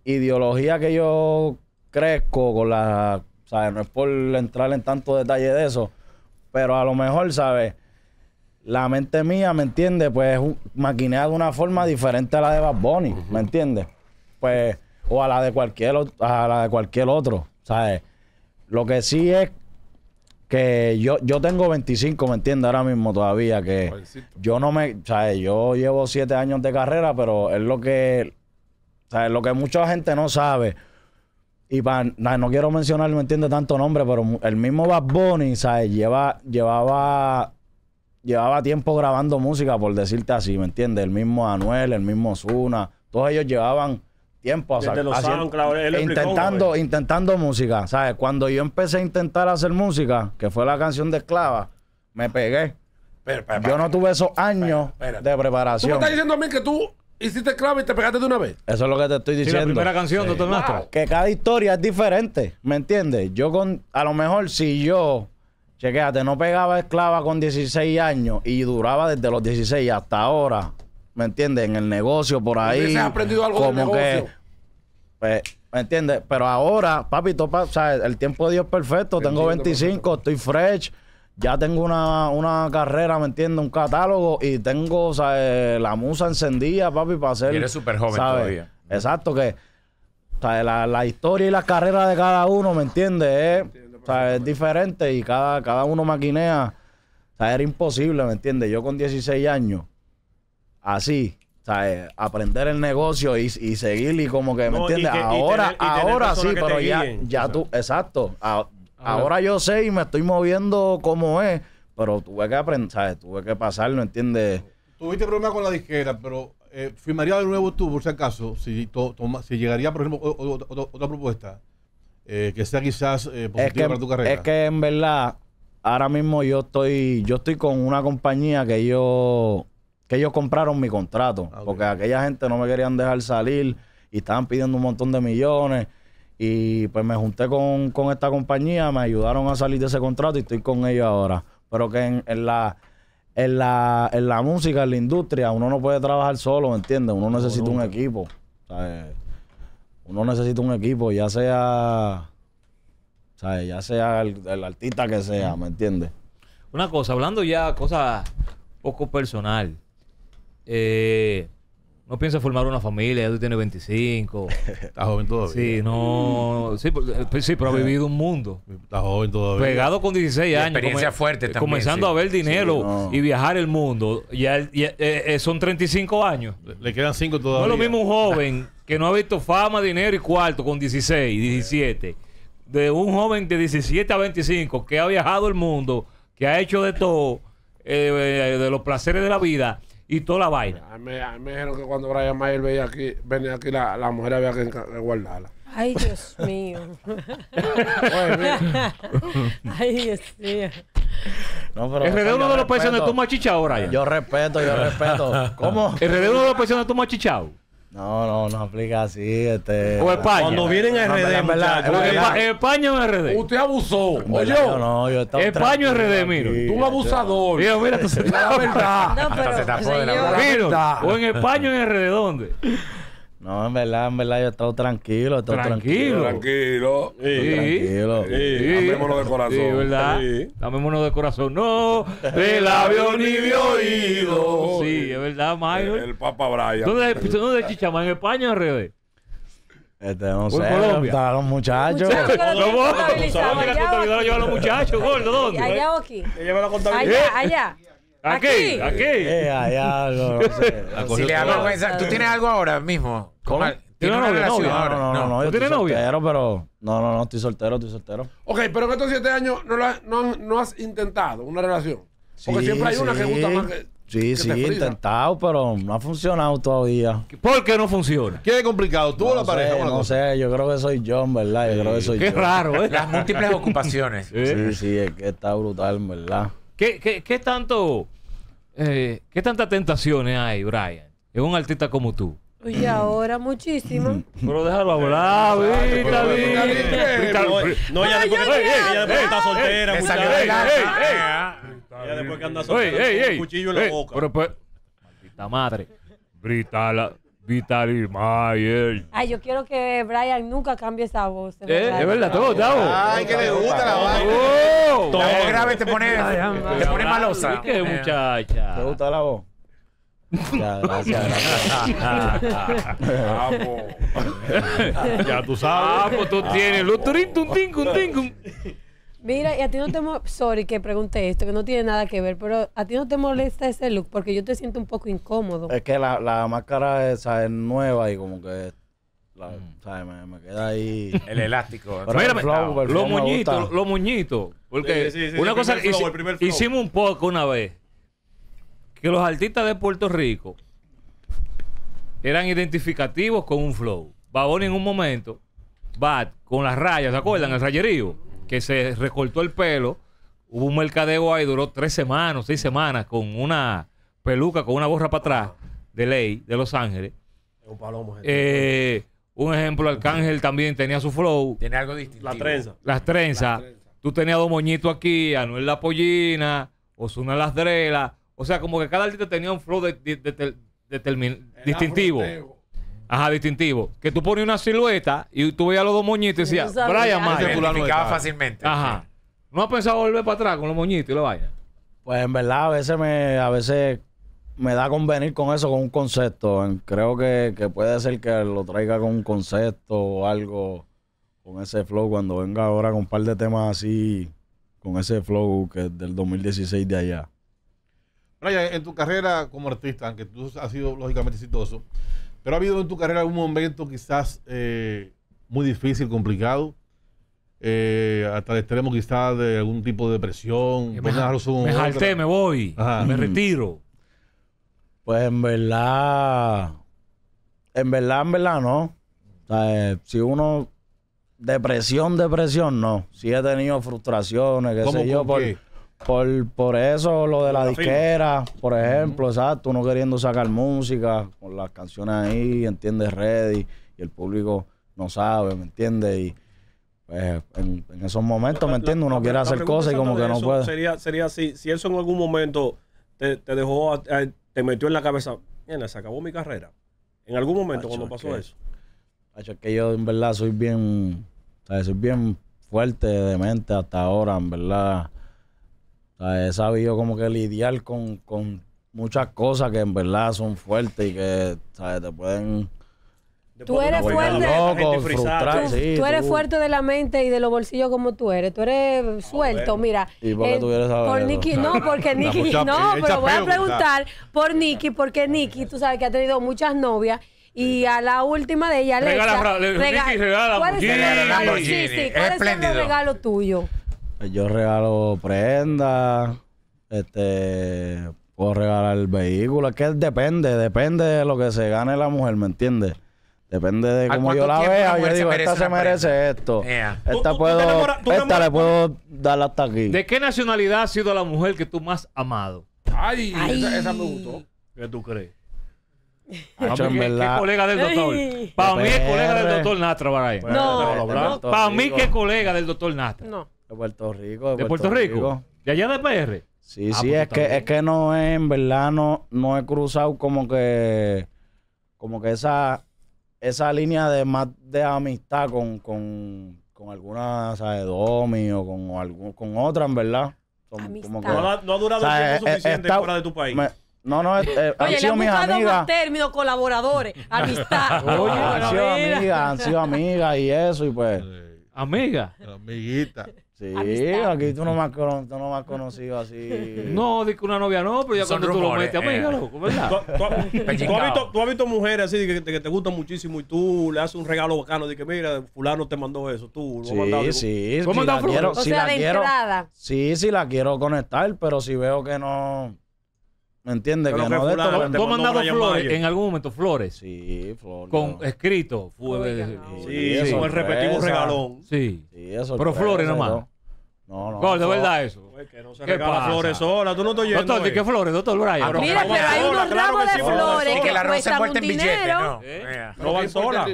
[SPEAKER 3] ideología que yo crezco con la, ¿sabes? No es por entrar en tanto detalle de eso, pero a lo mejor, ¿sabes? La mente mía, ¿me entiendes? Pues maquinea de una forma diferente a la de Bad Bunny, ¿me entiendes? Pues, o a la de cualquier, a la de cualquier otro, ¿sabes? Lo que sí es que yo, yo tengo 25, ¿me entiendes? Ahora mismo todavía, que yo no me, ¿sabes? Yo llevo 7 años de carrera, pero es lo que lo que mucha gente no sabe. Y no quiero mencionar, no entiende tanto nombre, pero el mismo Bad Bunny, ¿sabes? llevaba, llevaba tiempo grabando música, por decirte así, ¿me entiendes? El mismo Anuel, el mismo Zuna, todos ellos llevaban tiempo intentando, intentando música, ¿sabes? Cuando yo empecé a intentar hacer música, que fue la canción de Esclava, me pegué. yo no tuve esos años de preparación. Tú estás diciendo
[SPEAKER 4] a mí que tú hiciste esclava y te pegaste de una vez.
[SPEAKER 3] Eso es lo que te estoy diciendo. Es la primera canción, doctor Que cada historia es diferente, ¿me entiendes? Yo con, a lo mejor si yo, chequéate, no pegaba esclava con 16 años y duraba desde los 16 hasta ahora, ¿me entiendes? En el negocio por ahí. ha aprendido algo como que, pues, ¿Me entiendes? Pero ahora, papi, el tiempo de Dios perfecto. Tengo 25, estoy fresh ya tengo una, carrera, ¿me entiendes? Un catálogo y tengo, eh, La musa encendida, papi, para hacer. Y eres súper joven todavía. Exacto, que. La, la, historia y la carrera de cada uno, ¿me entiendes? es diferente y cada, cada uno maquinea. ¿sabes? Era imposible, ¿me entiendes? Yo con 16 años, así, ¿sabes? Eh, aprender el negocio y, seguir y como que, ¿me entiendes? ahora, ahora sí, pero ya, ya tú, exacto, Ahora yo sé y me estoy moviendo como es, pero tuve que aprender, Tuve que pasar, pasarlo, ¿entiendes?
[SPEAKER 2] Tuviste problemas con la disquera, pero eh, firmaría de nuevo tú, por si acaso, si, llegaría, por ejemplo, otra propuesta eh, que sea quizás eh, positiva para tu carrera. Es
[SPEAKER 3] que en verdad, ahora mismo yo estoy, yo estoy con una compañía que ellos, que ellos compraron mi contrato, ah, porque aquella gente no me querían dejar salir y estaban pidiendo un montón de millones. Y pues me junté con, esta compañía, me ayudaron a salir de ese contrato y estoy con ellos ahora. Pero que en, la, en, la, música, en la industria, uno no puede trabajar solo, ¿me entiendes? Uno necesita un equipo. Uno necesita un equipo, ya sea, ya sea el, artista que sea, ¿me entiendes?
[SPEAKER 1] Una cosa, hablando ya cosas poco personal. Eh, no piensa formar una familia, ya tú tienes 25. ...está joven todavía. Sí, no. Sí, eh, pero ha vivido un mundo. ...está joven todavía. Pegado con 16 años. Experiencia fuerte también. Comenzando a ver dinero y viajar el mundo. Ya, eh, eh, son 35 años. Le, quedan 5 todavía. No es lo mismo un joven que no ha visto fama, dinero y cuarto con 16, 17. De un joven de 17 a 25 que ha viajado el mundo, que ha hecho de todo, de los placeres de la vida y toda la vaina.
[SPEAKER 4] A mí, me dijeron que cuando Brian Mayer venía aquí, venía aquí, la, la mujer había que, guardarla. Ay, Dios
[SPEAKER 6] mío. Ay, Dios mío.
[SPEAKER 3] No, pero uno de los países donde tú más chichado, Brian. Yo respeto, yo respeto. ¿Cómo? El de uno de los países donde tú más chichado. No, no, no aplica así. Este, o España. Cuando vienen a RD, verdad, en España o RD. Usted abusó. No, yo no, yo estaba. España o RD, este. mira. Tú un abusador. Mira, mira, tú se la verdad. No, pero, la Mira, o en España o en RD, ¿dónde? No, en verdad, en verdad, yo he estado tranquilo, he estado tranquilo.
[SPEAKER 1] Tranquilo. Tranquilo. Sí. Tranquilo. Sí. de corazón. Sí, ¿verdad? Sí. Amémonos de corazón. No, de labio ni de oído. Sí, es verdad, Mayo. El, el, Papa Brian. ¿Dónde, ¿dónde es Chichamán? ¿En España o en este, no sé, están los
[SPEAKER 3] muchachos. ¿Cómo? ¿Dónde a los muchachos, gordo? ¿Dónde? Allá
[SPEAKER 7] o aquí. Ella me la contabilidad. ¿Eh? Allá,
[SPEAKER 3] allá. Aquí, aquí. Eh, allá, no, sé. Si le
[SPEAKER 5] da ¿tú tienes algo ahora mismo? ¿Tiene una novia? No, no, no, no, yo novia?
[SPEAKER 3] soltero, pero... No, no, no, estoy soltero, estoy soltero.
[SPEAKER 4] Ok, pero que estos siete años no, has- no has intentado una relación. Porque siempre hay una que gusta más que.
[SPEAKER 3] Sí, sí, he intentado, pero no ha funcionado todavía. ¿Por qué no funciona? ¿Qué complicado? ¿Tú o la No pareja? sé, no sé, yo creo que soy yo, verdad, yo creo que soy Qué raro, ¿eh? Las múltiples ocupaciones. Sí, sí, es que está brutal, verdad.
[SPEAKER 1] ¿Qué, qué, qué tanto... Eh, ¿Qué tantas tentaciones hay, Brian? En un artista como tú.
[SPEAKER 6] Y ahora muchísimo.
[SPEAKER 1] Pero déjalo hablar, Vita, No, ya después que ella después está soltera, Ya Ella después que anda soltera, cuchillo en la boca. Pero, pues, Maldita madre. Britala. Vitali Mayer.
[SPEAKER 6] Ay, yo quiero que Brian nunca cambie esa voz.
[SPEAKER 3] ¿Eh? Es verdad, todo, todo. Ay, que le gusta la voz. todo grave te pone, te pone malosa. ¿Qué muchacha? ¿Te gusta la voz? Ya, gracias, ya tú sabes. Ah, pues tú tienes.
[SPEAKER 6] Mira, y a ti no te molesta, sorry que pregunte esto, que no tiene nada que ver, pero a ti no te molesta ese look porque yo te siento un poco incómodo. Es
[SPEAKER 3] que la, la máscara esa es nueva y como que mm. Me, queda ahí. El
[SPEAKER 5] elástico.
[SPEAKER 3] los muñitos,
[SPEAKER 1] los muñitos. Porque una cosa, hicimos un poco una vez que los artistas de Puerto Rico eran identificativos con un flow. Babón en un momento, Bad con las rayas, ¿se acuerdan? El rayerío, que se recortó el pelo. Hubo un mercadeo ahí, duró tres semanas, seis semanas, con una peluca, con una borra para atrás, de ley, de Los Ángeles. Eh, un ejemplo, Arcángel también tenía su flow.
[SPEAKER 5] Tiene algo distinto. La
[SPEAKER 1] trenza. Las trenzas. Tú tenías dos moñitos aquí, Anuel La Pollina, o Osuna Las Drelas. O sea, como que cada artista tenía un flow distintivo. Ajá, distintivo. Que tú ponías una silueta y tú veías los dos moñitos y decías, no Brian fácilmente. Ajá. ¿No has pensado volver para atrás con los moñitos y lo vaya?
[SPEAKER 3] Pues en verdad, a veces me, a veces me da convenir con eso, con un concepto. Creo que, que puede ser que lo traiga con un concepto o algo, con ese flow. Cuando venga ahora con un par de temas así, con ese flow que del 2016 de allá
[SPEAKER 2] en tu carrera como artista, aunque tú has sido lógicamente exitoso, pero ha habido en tu carrera algún momento quizás eh, muy difícil, complicado, eh, hasta el extremo quizás de algún tipo de depresión. Eh, pues me,
[SPEAKER 1] jalté, me
[SPEAKER 3] voy, me retiro. Pues en verdad, en verdad, en verdad no. si uno, depresión, depresión no. Si he tenido frustraciones, qué sé yo, por, por eso lo de la, disquera, por ejemplo, Tú exacto, uno queriendo sacar música con las canciones ahí, ¿entiendes? Ready, y el público no sabe, ¿me entiendes? Y pues, en, esos momentos, ¿me entiendes? Uno quiere hacer cosas y como que no puede.
[SPEAKER 7] Sería, sería así, si eso en algún momento te, dejó, te metió en la cabeza, mira, se acabó mi carrera. En algún momento, cuando pasó eso.
[SPEAKER 3] Pacho, es que yo en verdad soy bien, soy bien fuerte de mente hasta ahora, en verdad he sabido como que lidiar con, con muchas cosas que en verdad son fuertes y que ¿sabes? te pueden...
[SPEAKER 6] Tú eres fuerte.
[SPEAKER 3] eres fuerte
[SPEAKER 6] de la mente y de los bolsillos como tú eres. Tú eres ah, suelto, mira. ¿Y por qué eh, tú Por Nicky, no, porque Nicky, no, pero voy a preguntar por Nicky, porque Nicky, tú sabes que ha tenido muchas novias. Y a la última de ellas le regala, es regalo? regalo tuyo?
[SPEAKER 3] Eh, yo regalo prendas, este, puedo regalar el vehículo, es que depende, depende de lo que se gane la mujer, ¿me entiendes? Depende de cómo yo la vea. Yo digo, esta se merece esto.
[SPEAKER 1] Esta, puedo, esta le puedo
[SPEAKER 3] dar hasta aquí.
[SPEAKER 1] ¿De qué nacionalidad ha sido la mujer que tú más amado?
[SPEAKER 7] Ay, Esa, me gustó. ¿Qué tú crees? ¿Qué colega del doctor? Para mí es colega del doctor nastro para No,
[SPEAKER 1] para mí que colega del doctor nastro
[SPEAKER 3] de Puerto Rico.
[SPEAKER 1] ¿De, Puerto, Rico? ¿De allá de PR?
[SPEAKER 3] Sí, ah, sí, es que, es que no es, en verdad, no, no he cruzado como que, como que esa, esa línea de más de amistad con, con, con alguna, ¿sabes? Domi o con, con otra, en verdad. Como, no, ha durado tiempo suficiente fuera de tu país. no, no, eh, han sido mis amigas.
[SPEAKER 6] términos, colaboradores, amistad.
[SPEAKER 3] han sido amigas, han sido amigas y eso, y pues. Amiga.
[SPEAKER 1] Amiguita.
[SPEAKER 3] Sí, aquí tú no me has, tú no me conocido así.
[SPEAKER 7] No,
[SPEAKER 1] dice que una novia no, pero ya cuando tú lo metes, eh. loco, ¿verdad? ¿Tú, has
[SPEAKER 7] visto, mujeres así que, te gustan muchísimo y tú le haces un regalo bacano de que mira, fulano te mandó eso, tú lo has mandado,
[SPEAKER 3] Sí, sí. Si si la quiero. entrada. Sí, sí la quiero conectar, pero si veo que no. ¿Me entiendes? Que no ¿Tú has mandado flores en
[SPEAKER 1] algún momento? Flores. Sí, flores. Con escrito. Oiga, Sí, Sí, sí, el repetido regalón. Sí. Sí, Pero flores nomás. No, no. de ¿verdad eso? que no se regala flores
[SPEAKER 3] sola. Tú no estoy yendo. Doctor, ¿de qué flores, doctor Brian? Mira, pero hay unos ramos de flores que la
[SPEAKER 5] rosa cuestan un dinero. ¿Eh?
[SPEAKER 7] No van sola.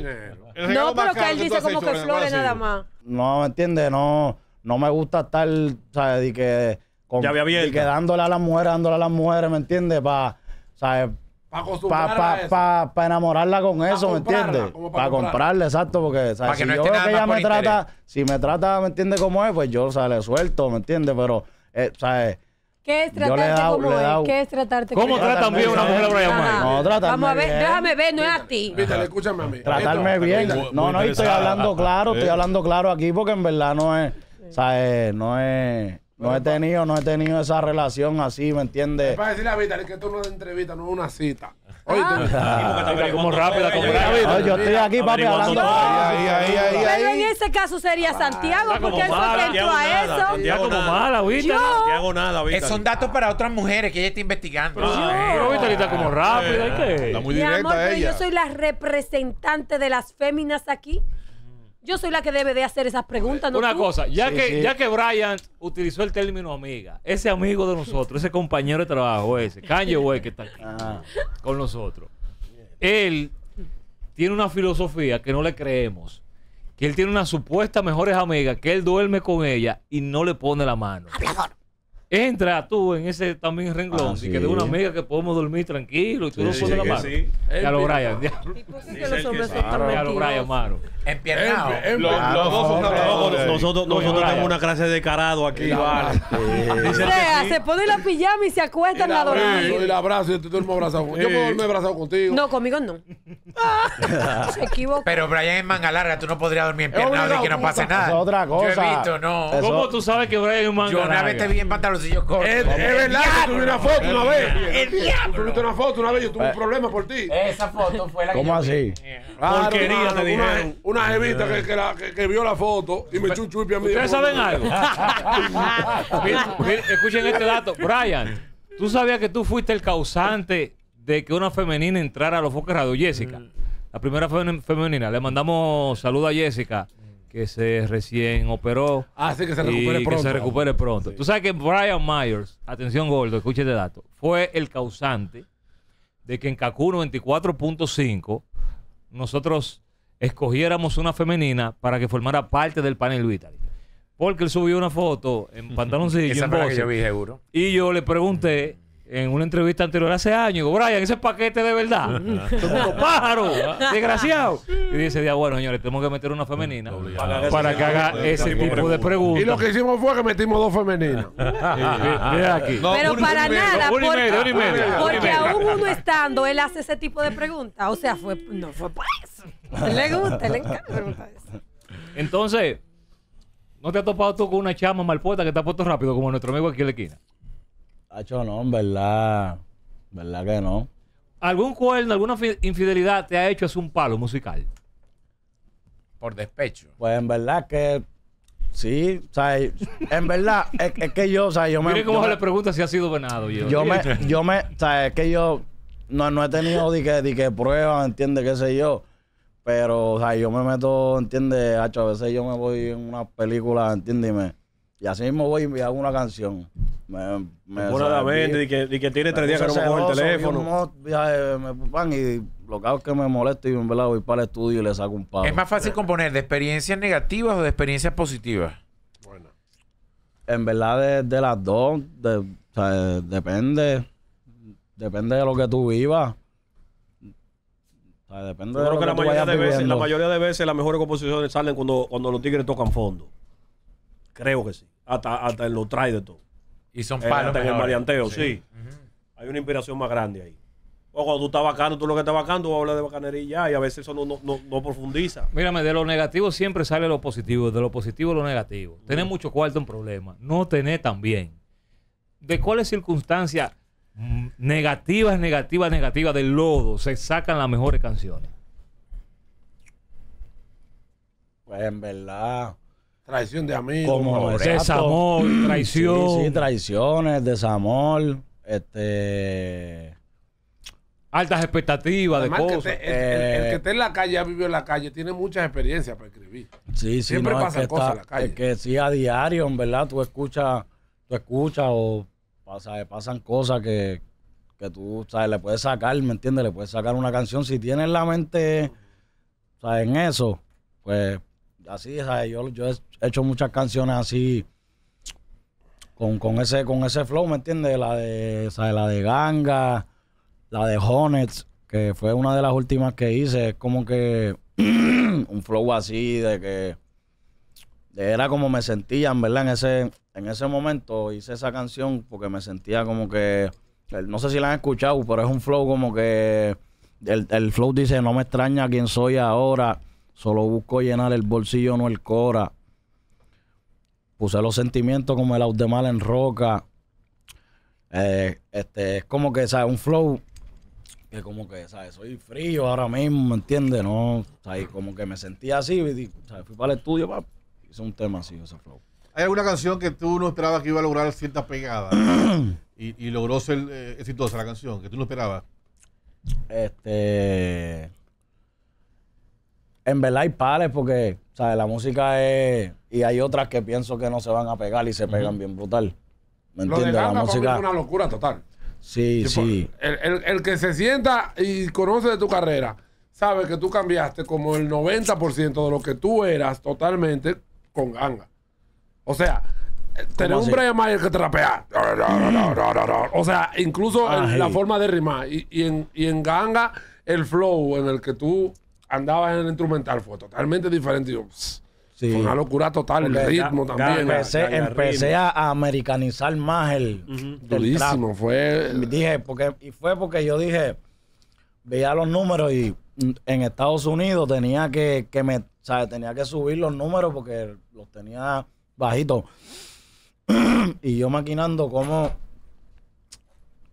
[SPEAKER 7] No, pero que él dice como que flores nada más.
[SPEAKER 3] No, ¿me entiendes? No, no me gusta estar, ¿sabes? Y que... y que dándole a las mujeres, dándole a las mujeres, ¿me entiendes? Para, ¿sabes?
[SPEAKER 4] Para pa,
[SPEAKER 3] pa, enamorarla con eso, ¿me entiendes? Para comprarle, exacto, porque ¿sabes? si yo veo que ella me trata, si me trata, ¿me entiendes cómo es? Pues yo, o le suelto, ¿me entiendes? Pero, eh, ¿sabes? Eh,
[SPEAKER 6] ¿Qué es tratarte como es? ¿Qué es tratarte ¿Cómo trata tratan bien una mujer a No,
[SPEAKER 3] Vamos a ver, déjame
[SPEAKER 4] ver, no es a ti. Vítale, escúchame a mí. Tratarme bien. no, no, y estoy hablando claro, estoy eh.
[SPEAKER 3] hablando claro aquí porque en verdad no es, ¿sabes? Eh, no es... No he tenido, no he tenido esa relación así, ¿me entiendes? para
[SPEAKER 4] decirle a es que esto no es una entrevista, no es una cita. Ah.
[SPEAKER 6] Oye, como
[SPEAKER 7] ah. rápida, como rápida. Yo estoy aquí, papi, hablando. Pero
[SPEAKER 3] en
[SPEAKER 6] ese caso sería Santiago, porque él fue entró a eso. Santiago
[SPEAKER 5] como mala, Santiago nada, viste. Son datos para otras mujeres que ella está investigando. Pero Víctor está como rápida, ¿qué? Está muy directa ella. yo soy
[SPEAKER 6] la representante de las féminas aquí. Yo soy la que debe de hacer esas preguntas. ¿no Una cosa, ya, que, ya que
[SPEAKER 1] Brian utilizó el término amiga, ese amigo de nosotros, ese compañero de trabajo, ese Kanye West que está aquí ah. con nosotros, él tiene una filosofía que no le creemos. Que él tiene una supuesta mejores amiga, que él duerme con ella y no le pone la mano entra tú en ese también renglón ah, y que de una amiga que podemos dormir tranquilo y tú no pones la mano. Ya lo Brian, ya.
[SPEAKER 5] Ya lo Brian, mano. Empiernado. Los dos son Nosotros, nosotros tenemos
[SPEAKER 7] una clase de carado aquí, vale.
[SPEAKER 6] se pone la pijama y se acuesta en la dormida. Y
[SPEAKER 4] la abrazo y tú duermo abrazado. Yo puedo dormir abrazado contigo.
[SPEAKER 6] No, conmigo
[SPEAKER 5] no. Se equivocó. Pero Brian es manga larga, tú no podrías dormir empiernado y que no pase nada. Es otra cosa. visto, no. ¿Cómo tú sabes que Brian es manga larga? Yo una vez te vi en pantalón es,
[SPEAKER 4] verdad, que tuve una foto una vez. Tuviste una foto una vez, tuve un eh, problema por ti. Esa foto fue la ¿Cómo
[SPEAKER 3] así? Porquería, te dijeron. Una jevita
[SPEAKER 4] que vio la
[SPEAKER 1] foto y me echó
[SPEAKER 4] un chupi a mí. ¿Ustedes saben algo?
[SPEAKER 1] Escuchen este dato. Brian, tú sabías que tú fuiste el causante de que una femenina entrara a los foques radio, Jessica. Mm. La primera femenina. Le mandamos saludos a Jessica que se recién operó. Ah, sí, que se recupere pronto. Que se recupere pronto. Tú sabes que Brian Myers, atención Gordo, escuche de este dato, fue el causante de que en Kakuno 24.5 nosotros escogiéramos una femenina para que formara parte del panel vital. Porque él subió una foto en pantaloncillo. y, vi, seguro. y yo le pregunté en una entrevista anterior hace años, digo, Brian, ese paquete de verdad. Como pájaro, desgraciado. Y dice, bueno, señores, tenemos que meter una femenina para que haga ese tipo
[SPEAKER 4] de preguntas. Y lo que hicimos fue que metimos dos femeninas.
[SPEAKER 1] Mira
[SPEAKER 4] aquí.
[SPEAKER 6] Pero para nada, porque, aún uno estando, él hace ese tipo de preguntas. O sea, fue, no fue para eso.
[SPEAKER 1] Le gusta, le encanta Entonces, ¿no te has topado tú con una chama puesta que está puesto rápido como nuestro amigo aquí en la esquina?
[SPEAKER 3] Hacho, no, en verdad. ¿Verdad que no?
[SPEAKER 1] ¿Algún cuerno, alguna
[SPEAKER 3] infidelidad te ha hecho es un palo musical? Por despecho. Pues en verdad que. Sí, o sea, en verdad, es, que yo, o sea, yo me. Mire cómo le pregunta
[SPEAKER 1] si ha sido venado. Yo, yo me,
[SPEAKER 3] yo me, o sea, es que yo no, no he tenido ni que, que pruebas, entiende, ¿Qué sé yo? Pero, o sea, yo me meto, entiende, Hacho, a veces yo me voy en una película, ¿entiendes? Y así mismo voy y hago una canción. Una de la y que, que tiene tres días que no eh, me el teléfono. me y lo que es que me molesto y en verdad voy para el estudio y le saco un palo. ¿Es
[SPEAKER 5] más fácil componer de experiencias negativas o de
[SPEAKER 3] experiencias positivas? Bueno. En verdad de, las dos, de, eh, depende. Depende de lo que tú vivas. depende Yo creo que, la, mayoría de veces, la
[SPEAKER 7] mayoría de veces las mejores composiciones salen cuando, cuando los tigres tocan fondo. Creo que sí. Hasta, hasta trae de todo. Y son eh, palos. el sí. Hay una inspiración más grande ahí. O cuando tú estás bacano, tú lo que estás bacano, tú hablas de bacanería ya, y a veces eso no, profundiza.
[SPEAKER 1] Mírame, de lo negativo siempre sale lo positivo, de lo positivo lo negativo. Tener mucho cuarto es un problema, no tener también. ¿De cuáles circunstancias mm, negativas, negativas, negativas del lodo se sacan las
[SPEAKER 3] mejores canciones? Pues en verdad,
[SPEAKER 4] Traición de amigos. Como desamor, traición. Sí,
[SPEAKER 3] traiciones, desamor, este... Altas expectativas de cosas. el, eh, que esté
[SPEAKER 4] en la calle, ha vivido en la calle, tiene muchas experiencias para escribir.
[SPEAKER 3] Sí, sí, Siempre pasa cosas en la calle. que sí, a diario, en verdad, tú escuchas, tú escuchas o pasan cosas que, que tú, ¿sabes? Le puedes sacar, ¿me entiendes? Le puedes sacar una canción. Si tienes la mente, ¿sabes? En eso, pues así, ¿sabes? Yo, yo he hecho muchas canciones así. Con, ese, con ese flow, ¿me entiendes? La de, la de Ganga, la de Hornets, que fue una de las últimas que hice. Es como que un flow así de que era como me sentía, verdad, en ese, en ese momento hice esa canción porque me sentía como que, no sé si la han escuchado, pero es un flow como que el, el flow dice, no me extraña quién soy ahora Solo busco llenar el bolsillo, no el cora. Puse los sentimientos como el de mal en roca. Eh, este, es como que, ¿sabes? Un flow que como que, ¿sabes? Soy frío ahora mismo, ¿me entiendes? No, ¿sabes? Como que me sentía así, Fui para el estudio, pa, hice un tema así, ese flow. ¿Hay alguna canción que tú no esperabas que iba a lograr cierta pegada
[SPEAKER 2] y, logró ser eh, exitosa la canción, que tú no esperabas?
[SPEAKER 3] Este en verdad hay pares porque, ¿sabes? La música es. Y hay otras que pienso que no se van a pegar y se pegan bien brutal. ¿Me entiendes? La música. es una
[SPEAKER 4] locura total.
[SPEAKER 3] Sí, sí.
[SPEAKER 4] El, que se sienta y conoce de tu carrera sabe que tú cambiaste como el 90% de lo que tú eras totalmente con ganga. O sea, eh, tener un Brian Mayer que te rapea. O sea, incluso ah, la forma de rimar. Y, en, y en ganga, el flow en el que tú andaba en el instrumental fue totalmente diferente. Yo, Fue una locura
[SPEAKER 3] total, el ritmo también. empecé, a americanizar más el. Durísimo, fue. Dije, porque, y fue porque yo dije, veía los números y en Estados Unidos tenía que, que me, tenía que subir los números porque los tenía bajitos. y yo maquinando cómo,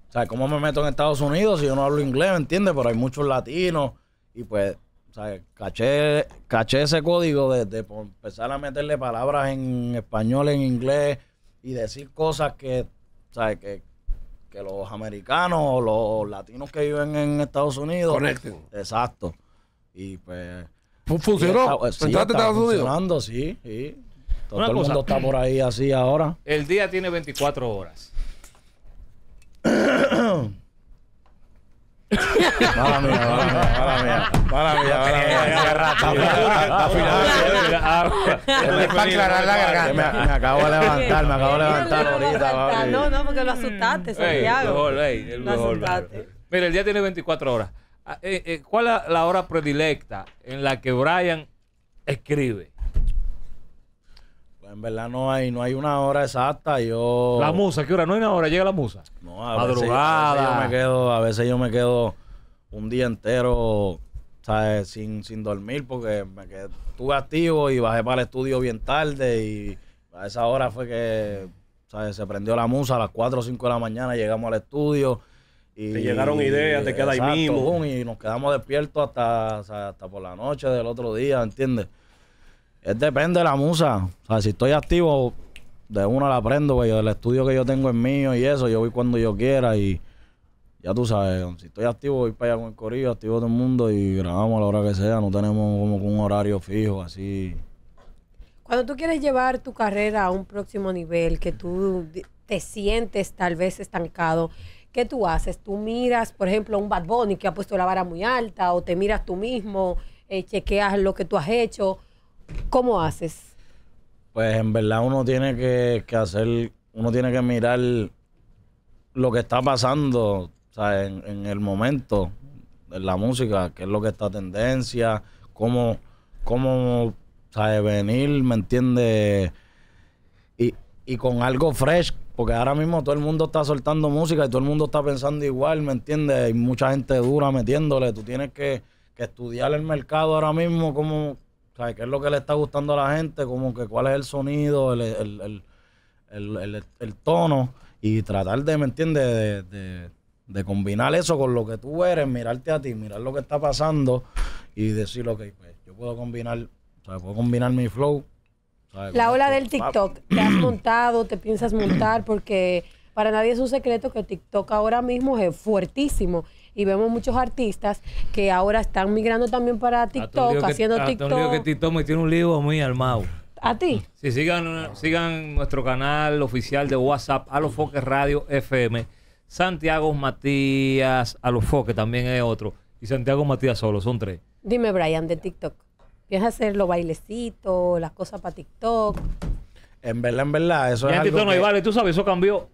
[SPEAKER 3] ¿sabes? cómo me meto en Estados Unidos si yo no hablo inglés, ¿me entiendes? Pero hay muchos latinos y pues caché, caché ese código de, empezar a meterle palabras en español, en inglés y decir cosas que, ¿sabes? Que, que los americanos o los latinos que viven en Estados Unidos. Exacto. Y pues. Funcionó. Pues, sí, sí, sí. Todo, el mundo está por ahí así ahora. El
[SPEAKER 1] día tiene 24 horas.
[SPEAKER 3] Mala mía, mala mía, mala mía, mala mía. Para aclarar la garganta. Me acabo de levantar, me acabo de levantar
[SPEAKER 1] ahorita. No, no, porque
[SPEAKER 6] lo asustaste, Santiago. Lo asustaste.
[SPEAKER 1] Mira, el día tiene 24 horas. Ah, eh, eh, ¿Cuál es la hora predilecta en la que Brian escribe?
[SPEAKER 3] en verdad no hay, no hay una hora exacta. Yo. La musa, ¿qué hora? No hay una hora, llega la musa. No, a Madrugada. Veces, a veces yo me quedo, a veces yo me quedo un día entero, ¿sabes? Sin, sin dormir, porque me quedé, estuve activo y bajé para el estudio bien tarde. Y a esa hora fue que ¿sabes? se prendió la musa a las 4 o 5 de la mañana, llegamos al estudio. Y, te llegaron ideas, te quedas ahí mismo. y nos quedamos despiertos hasta, hasta por la noche del otro día, ¿entiendes? Es depende de la musa. O sea, si estoy activo, de una la aprendo, güey. Pues, el estudio que yo tengo en mío y eso. Yo voy cuando yo quiera y ya tú sabes. Si estoy activo, voy para allá con el corillo, activo todo el mundo y grabamos a la hora que sea. No tenemos como un horario fijo, así. Cuando
[SPEAKER 6] tú quieres llevar tu carrera a un próximo nivel, que tú te sientes tal vez estancado, ¿qué tú haces? ¿Tú miras, por ejemplo, a un Bad Bunny que ha puesto la vara muy alta o te miras tú mismo, eh, chequeas lo que tú has hecho? ¿Cómo haces?
[SPEAKER 3] Pues en verdad uno tiene que, hacer, uno tiene que mirar lo que está pasando En, en, el momento, de la música, qué es lo que está tendencia, cómo, cómo ¿sabes? venir, ¿me entiendes? Y, y con algo fresh porque ahora mismo todo el mundo está soltando música y todo el mundo está pensando igual, ¿me entiendes? Hay mucha gente dura metiéndole. Tú tienes que, que estudiar el mercado ahora mismo, cómo, ¿Sabes? ¿Qué es lo que le está gustando a la gente? Como que cuál es el sonido, el, tono. Y tratar de, ¿me entiendes? De, combinar eso con lo que tú eres, mirarte a ti, mirar lo que está pasando y decir, ok, pues yo puedo combinar, Puedo combinar mi flow. La ola del TikTok.
[SPEAKER 6] Te has montado, te piensas montar porque... Para nadie es un secreto que TikTok ahora mismo es fuertísimo y vemos muchos artistas que ahora están migrando también para TikTok, haciendo TikTok. Un creo que
[SPEAKER 1] TikTok tiene un lío muy armado. ¿A ti? Sí, sigan, sigan nuestro canal oficial de WhatsApp, A los Alofoque Radio FM. Santiago Matías A los Alofoque también es otro. Y Santiago Matías solo, son tres.
[SPEAKER 6] Dime, Brian, de TikTok. ¿Piensas hacer los bailecitos, las cosas para TikTok?
[SPEAKER 1] En verdad, en verdad, eso es vale, tú sabes, eso cambió.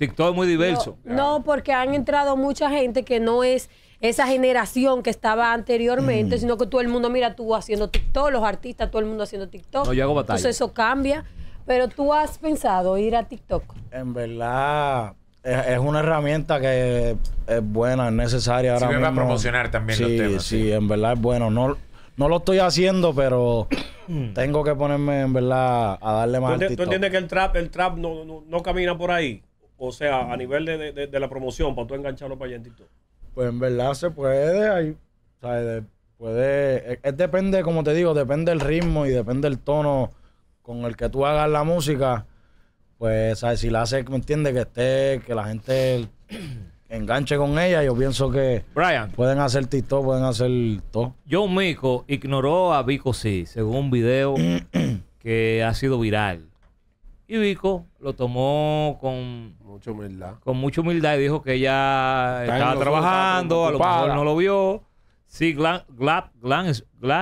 [SPEAKER 1] TikTok es muy diverso. No,
[SPEAKER 6] porque han entrado mucha gente que no es esa generación que estaba anteriormente, mm. sino que todo el mundo, mira, tú haciendo TikTok, los artistas, todo el mundo haciendo TikTok. Entonces eso cambia. Pero tú has pensado ir a TikTok.
[SPEAKER 3] En verdad, es, una herramienta que es buena, es necesaria ahora va a promocionar también sí, los temas. Sí, en verdad es bueno. No, no lo estoy haciendo, pero tengo que ponerme en verdad a darle más. ¿Tú, entiendes
[SPEAKER 7] que el trap, el trap no, no, no camina por ahí? O sea, a nivel de, la promoción, para tú engancharlo para allá
[SPEAKER 3] Pues en verdad se puede, hay, puede, e, es, depende, como te digo, depende del ritmo y depende del tono con el que tú hagas la música. Pues, Si la hace, ¿me entiendes? Que esté, que la gente enganche con ella, yo pienso que pueden hacer TikTok, pueden hacer todo.
[SPEAKER 1] Yo Mico ignoró a Vico C, según un video que ha sido viral. Y Vico lo tomó con mucha humildad. Con mucha humildad y dijo que ella estaba trabajando, a lo mejor no lo vio. Sí, Glad,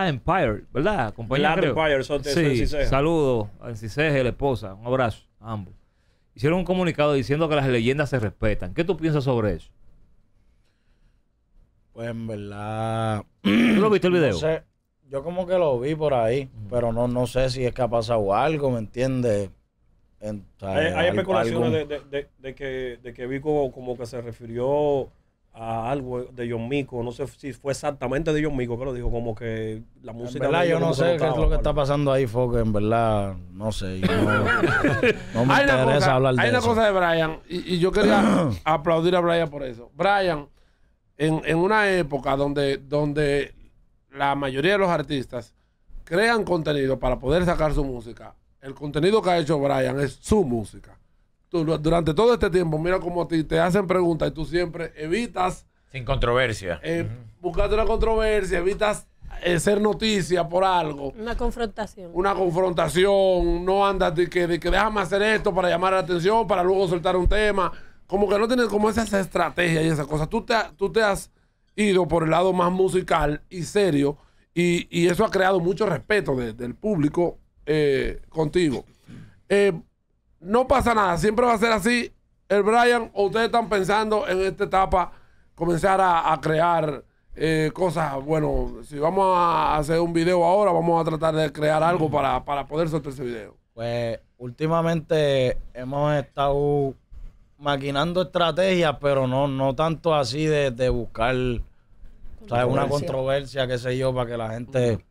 [SPEAKER 1] Empire, ¿verdad? Compañía, Glad Empire, son sí, saludos a Enciseje, la esposa. Un abrazo a ambos. Hicieron un comunicado diciendo que las leyendas se
[SPEAKER 3] respetan. ¿Qué tú piensas sobre eso? Pues en verdad... ¿Tú lo viste el video? Yo como que lo vi por ahí, pero no, no sé si es que ha pasado algo, ¿me entiendes? hay, especulaciones
[SPEAKER 7] de, que, de que Vico como que se refirió a algo de John Mico. No sé si fue exactamente de John Mico que lo dijo, como que la música. En verdad, yo no sé qué es lo que está
[SPEAKER 3] pasando ahí, Foque. En verdad, no sé. no, me interesa hablar de Hay una cosa
[SPEAKER 7] de Brian, y, yo quería
[SPEAKER 4] aplaudir a Brian por eso. Brian, en, en, una época donde, donde la mayoría de los artistas crean contenido para poder sacar su música, el contenido que ha hecho Brian es su música. durante todo este tiempo, mira cómo te, hacen preguntas y tú siempre evitas.
[SPEAKER 5] Sin controversia.
[SPEAKER 4] Eh, Buscarte una controversia, evitas eh, ser noticia por algo. Una confrontación. Una confrontación. No andas de que, de que déjame hacer esto para llamar la atención, para luego soltar un tema. Como que no tienes como esas estrategias y esas cosas. Tú te, has ido por el lado más musical y serio. Y, eso ha creado mucho respeto del público eh, contigo. Eh, no pasa nada, siempre va a ser así. El Brian, o ustedes están pensando en esta etapa comenzar a, crear eh, cosas. Bueno, si vamos a hacer un video ahora, vamos a tratar de
[SPEAKER 3] crear algo para, poder soltar ese video. Pues últimamente hemos estado maquinando estrategias, pero no, no tanto así de, de buscar una controversia, qué sé yo, para que la gente.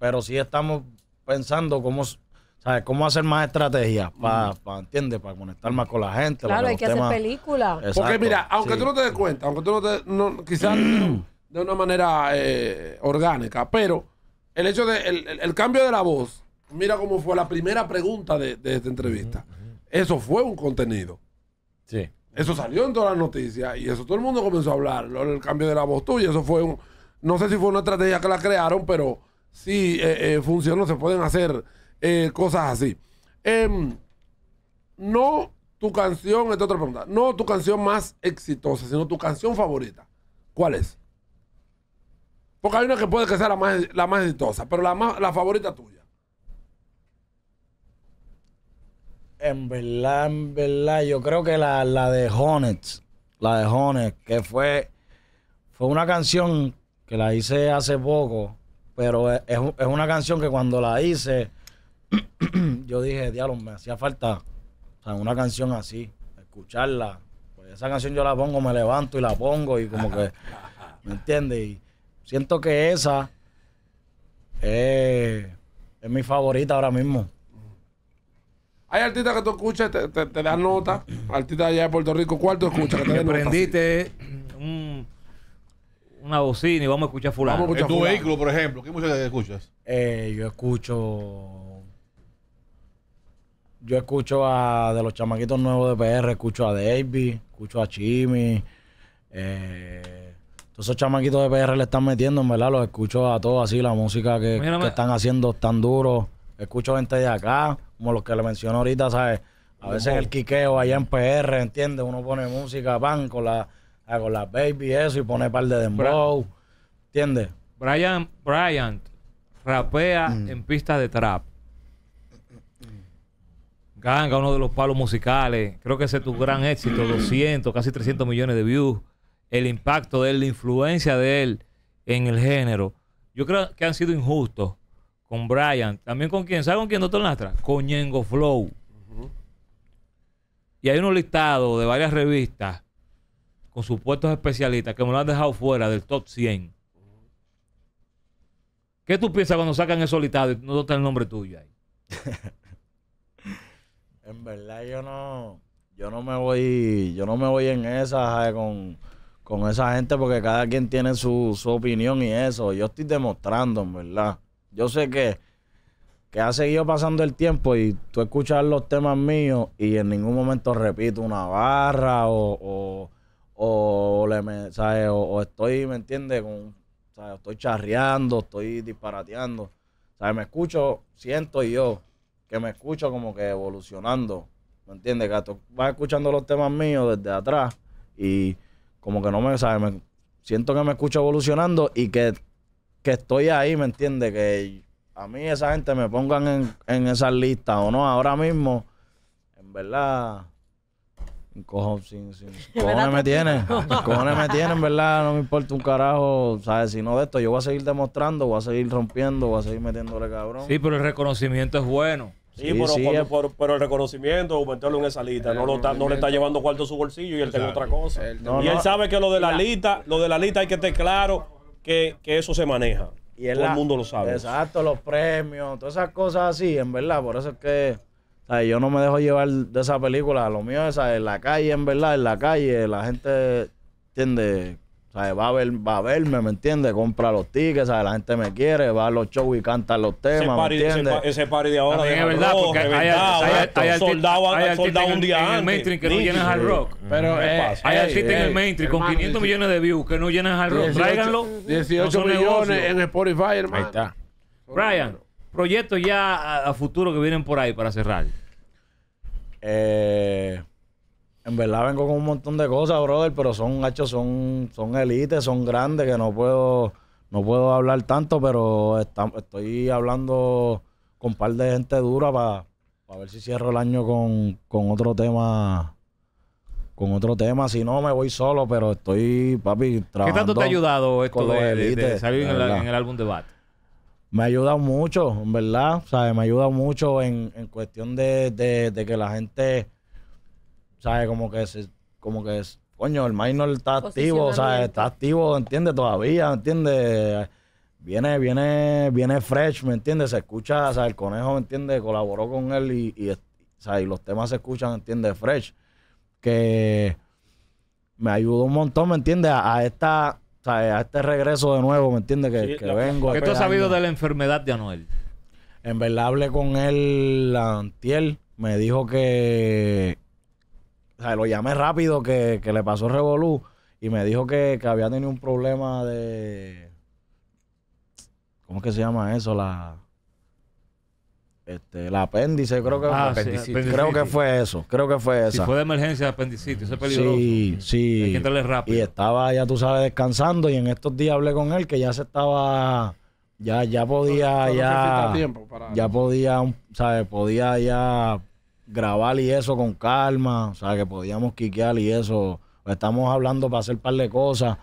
[SPEAKER 3] Pero sí estamos pensando cómo, ¿sabes? cómo hacer más estrategias para, ¿entiendes? Para conectar más con la gente. Claro, hay que hacer
[SPEAKER 6] películas.
[SPEAKER 3] Porque mira, aunque tú
[SPEAKER 4] no te des cuenta, aunque tú no te, no, quizás de una manera eh, orgánica, pero el hecho de, el, cambio de la voz, mira cómo fue la primera pregunta de, esta entrevista. Eso fue un contenido. Sí. Eso salió en todas las noticias y eso todo el mundo comenzó a hablar. El cambio de la voz tuya, eso fue un. No sé si fue una estrategia que la crearon, pero sí eh, eh, funcionó, se pueden hacer eh, cosas así. Em, no tu canción, esta otra pregunta, no tu canción más exitosa, sino tu canción favorita. ¿Cuál es? Porque hay una que puede que sea la más, la más exitosa, pero la, más, la favorita tuya.
[SPEAKER 3] En verdad, en verdad, yo creo que la, la de Jones, la de Jones, que fue, fue una canción que la hice hace poco pero es, una canción que cuando la hice, yo dije, diálogo, me hacía falta o una canción así, escucharla. Pues esa canción yo la pongo, me levanto y la pongo y como que, ¿me entiendes? Y siento que esa es, mi favorita ahora mismo.
[SPEAKER 4] Hay artistas que tú escuchas, te, te, te nota. Artistas allá de Puerto Rico, ¿cuál tú escuchas? Que
[SPEAKER 1] te, una bocina y vamos a escuchar fulano. En tu vehículo, por ejemplo, ¿qué
[SPEAKER 3] música escuchas? Eh, yo escucho. Yo escucho a de los chamaquitos nuevos de PR, escucho a Davey, escucho a Chimi. Eh, todos esos chamaquitos de PR le están metiendo, en verdad, los escucho a todos así, la música que, están haciendo tan duro. Escucho gente de acá, como los que le menciono ahorita, ¿sabes? A veces el quiqueo allá en PR, ¿entiendes? Uno pone música, pan, con la hago la baby eso y pone par de dembow. ¿Entiendes? Brian Bryant rapea mm. en pistas de trap.
[SPEAKER 1] Ganga, uno de los palos musicales. Creo que ese es tu gran éxito. 200, casi 300 millones de views. El impacto de él, la influencia de él en el género. Yo creo que han sido injustos con Brian. También con quién. ¿Sabes con quién, doctor Nastra? Con Yengo Flow. Y hay unos listados de varias revistas con supuestos especialistas que me lo han dejado fuera del top 100. ¿Qué tú piensas cuando sacan el solitario y no está el nombre tuyo ahí?
[SPEAKER 3] en verdad yo no, yo no me voy, yo no me voy en esa con, con esa gente porque cada quien tiene su, opinión y eso. Yo estoy demostrando, en verdad. Yo sé que, que ha seguido pasando el tiempo y tú escuchas los temas míos y en ningún momento repito una barra o o, le, ¿sabes? O, estoy, ¿me entiende Con, Estoy charreando, estoy disparateando. Me escucho, siento yo que me escucho como que evolucionando. ¿Me entiende Gato, vas escuchando los temas míos desde atrás y como que no me, siento que me escucho evolucionando y que, estoy ahí, ¿me entiende Que a mí esa gente me pongan en, en esas listas o no, ahora mismo, en verdad, cojo sin, cojones me tienen. cojones me tienen, ¿verdad? No me importa un carajo, ¿sabes? Si no de esto, yo voy a seguir demostrando, voy a seguir rompiendo, voy a seguir metiéndole cabrón. Sí, pero el reconocimiento es bueno. Sí,
[SPEAKER 7] pero, el reconocimiento, meterlo en esa lista, no, lo le está llevando cuarto su bolsillo y él tiene otra
[SPEAKER 3] cosa. y él
[SPEAKER 7] sabe que lo de la lista, lo de la lista hay que estar claro que, eso
[SPEAKER 3] se maneja. Y Todo el mundo lo sabe. Exacto, los premios, todas esas cosas así, en verdad, por eso es que sea, yo no me dejo llevar de esa película. Lo mío es en la calle, en verdad, en la calle. La gente, ¿entiende? O sea, va a, ver, va a verme, ¿me entiendes? Compra los tickets, ¿sabes? la gente me quiere, va a los shows y canta los temas, party, ¿me entiendes? Ese, ese party de ahora es verdad, porque hay, hay, hay, hay soldado, hay soldado un día en el mainstream que no llenas al rock. Mm. Pero eh,
[SPEAKER 1] hay artistas en el mainstream con 500 millones de views que no llenas al rock. Tráiganlo. 18 millones en Spotify, hermano. Ahí está. Brian, proyectos ya a, futuro que vienen por ahí para cerrar?
[SPEAKER 3] Eh, en verdad vengo con un montón de cosas, brother, pero son gachos, son, son élites, son grandes, que no puedo, no puedo hablar tanto, pero estoy hablando con un par de gente dura para ver si cierro el año con, otro tema con otro tema. Si no, me voy solo, pero estoy, papi, trabajando. ¿Qué tanto te ha ayudado esto de, salir en el, álbum de Bat? me ha ayudado mucho, en verdad. sea, Me ayuda mucho en, cuestión de, que la gente, sabe, Como que como que es, coño, el minor está activo, ¿sabes? Está activo, ¿entiendes? Todavía, ¿entiendes? Viene, viene, viene fresh, ¿me entiendes? Se escucha, sea, El conejo, ¿me entiendes? Colaboró con él y, y los temas se escuchan, ¿entiendes? Fresh. Que me ayudó un montón, ¿me entiende a esta o sea, a este regreso de nuevo, ¿me entiendes? Que, vengo. ¿Qué tú has sabido de la enfermedad de Anuel? En verdad hablé con él antiel. Me dijo que... O sea, lo llamé rápido que, le pasó Revolú. Y me dijo que, que había tenido un problema de... ¿Cómo es que se llama eso? La... Este, el apéndice, creo que, ah, fue, creo que fue eso. Creo que fue esa. fue de
[SPEAKER 1] emergencia, de eso es peligroso.
[SPEAKER 3] Sí, sí. Y estaba, ya tú sabes, descansando. Y en estos días hablé con él que ya se estaba. Ya, ya podía, ya. Ya podía, Podía ya grabar y eso con calma. O sea, que podíamos quiquear y eso. Estamos hablando para hacer un par de cosas,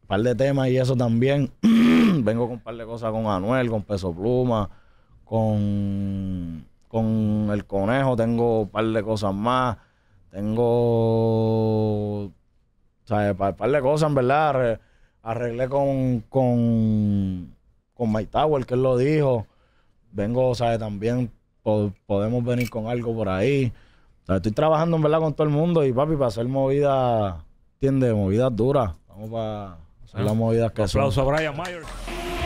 [SPEAKER 3] un par de temas y eso también. Vengo con un par de cosas con Anuel, con Peso Pluma. Con, el conejo tengo un par de cosas más. Tengo. Un par de cosas, en verdad. Arreglé con. con. con Mike Tower, que él lo dijo. Vengo, ¿sabes? También podemos venir con algo por ahí. Estoy trabajando, en verdad, con todo el mundo y papi, para hacer movidas. ¿Entiendes? Movidas duras. Vamos para. hacer las movidas que aplauso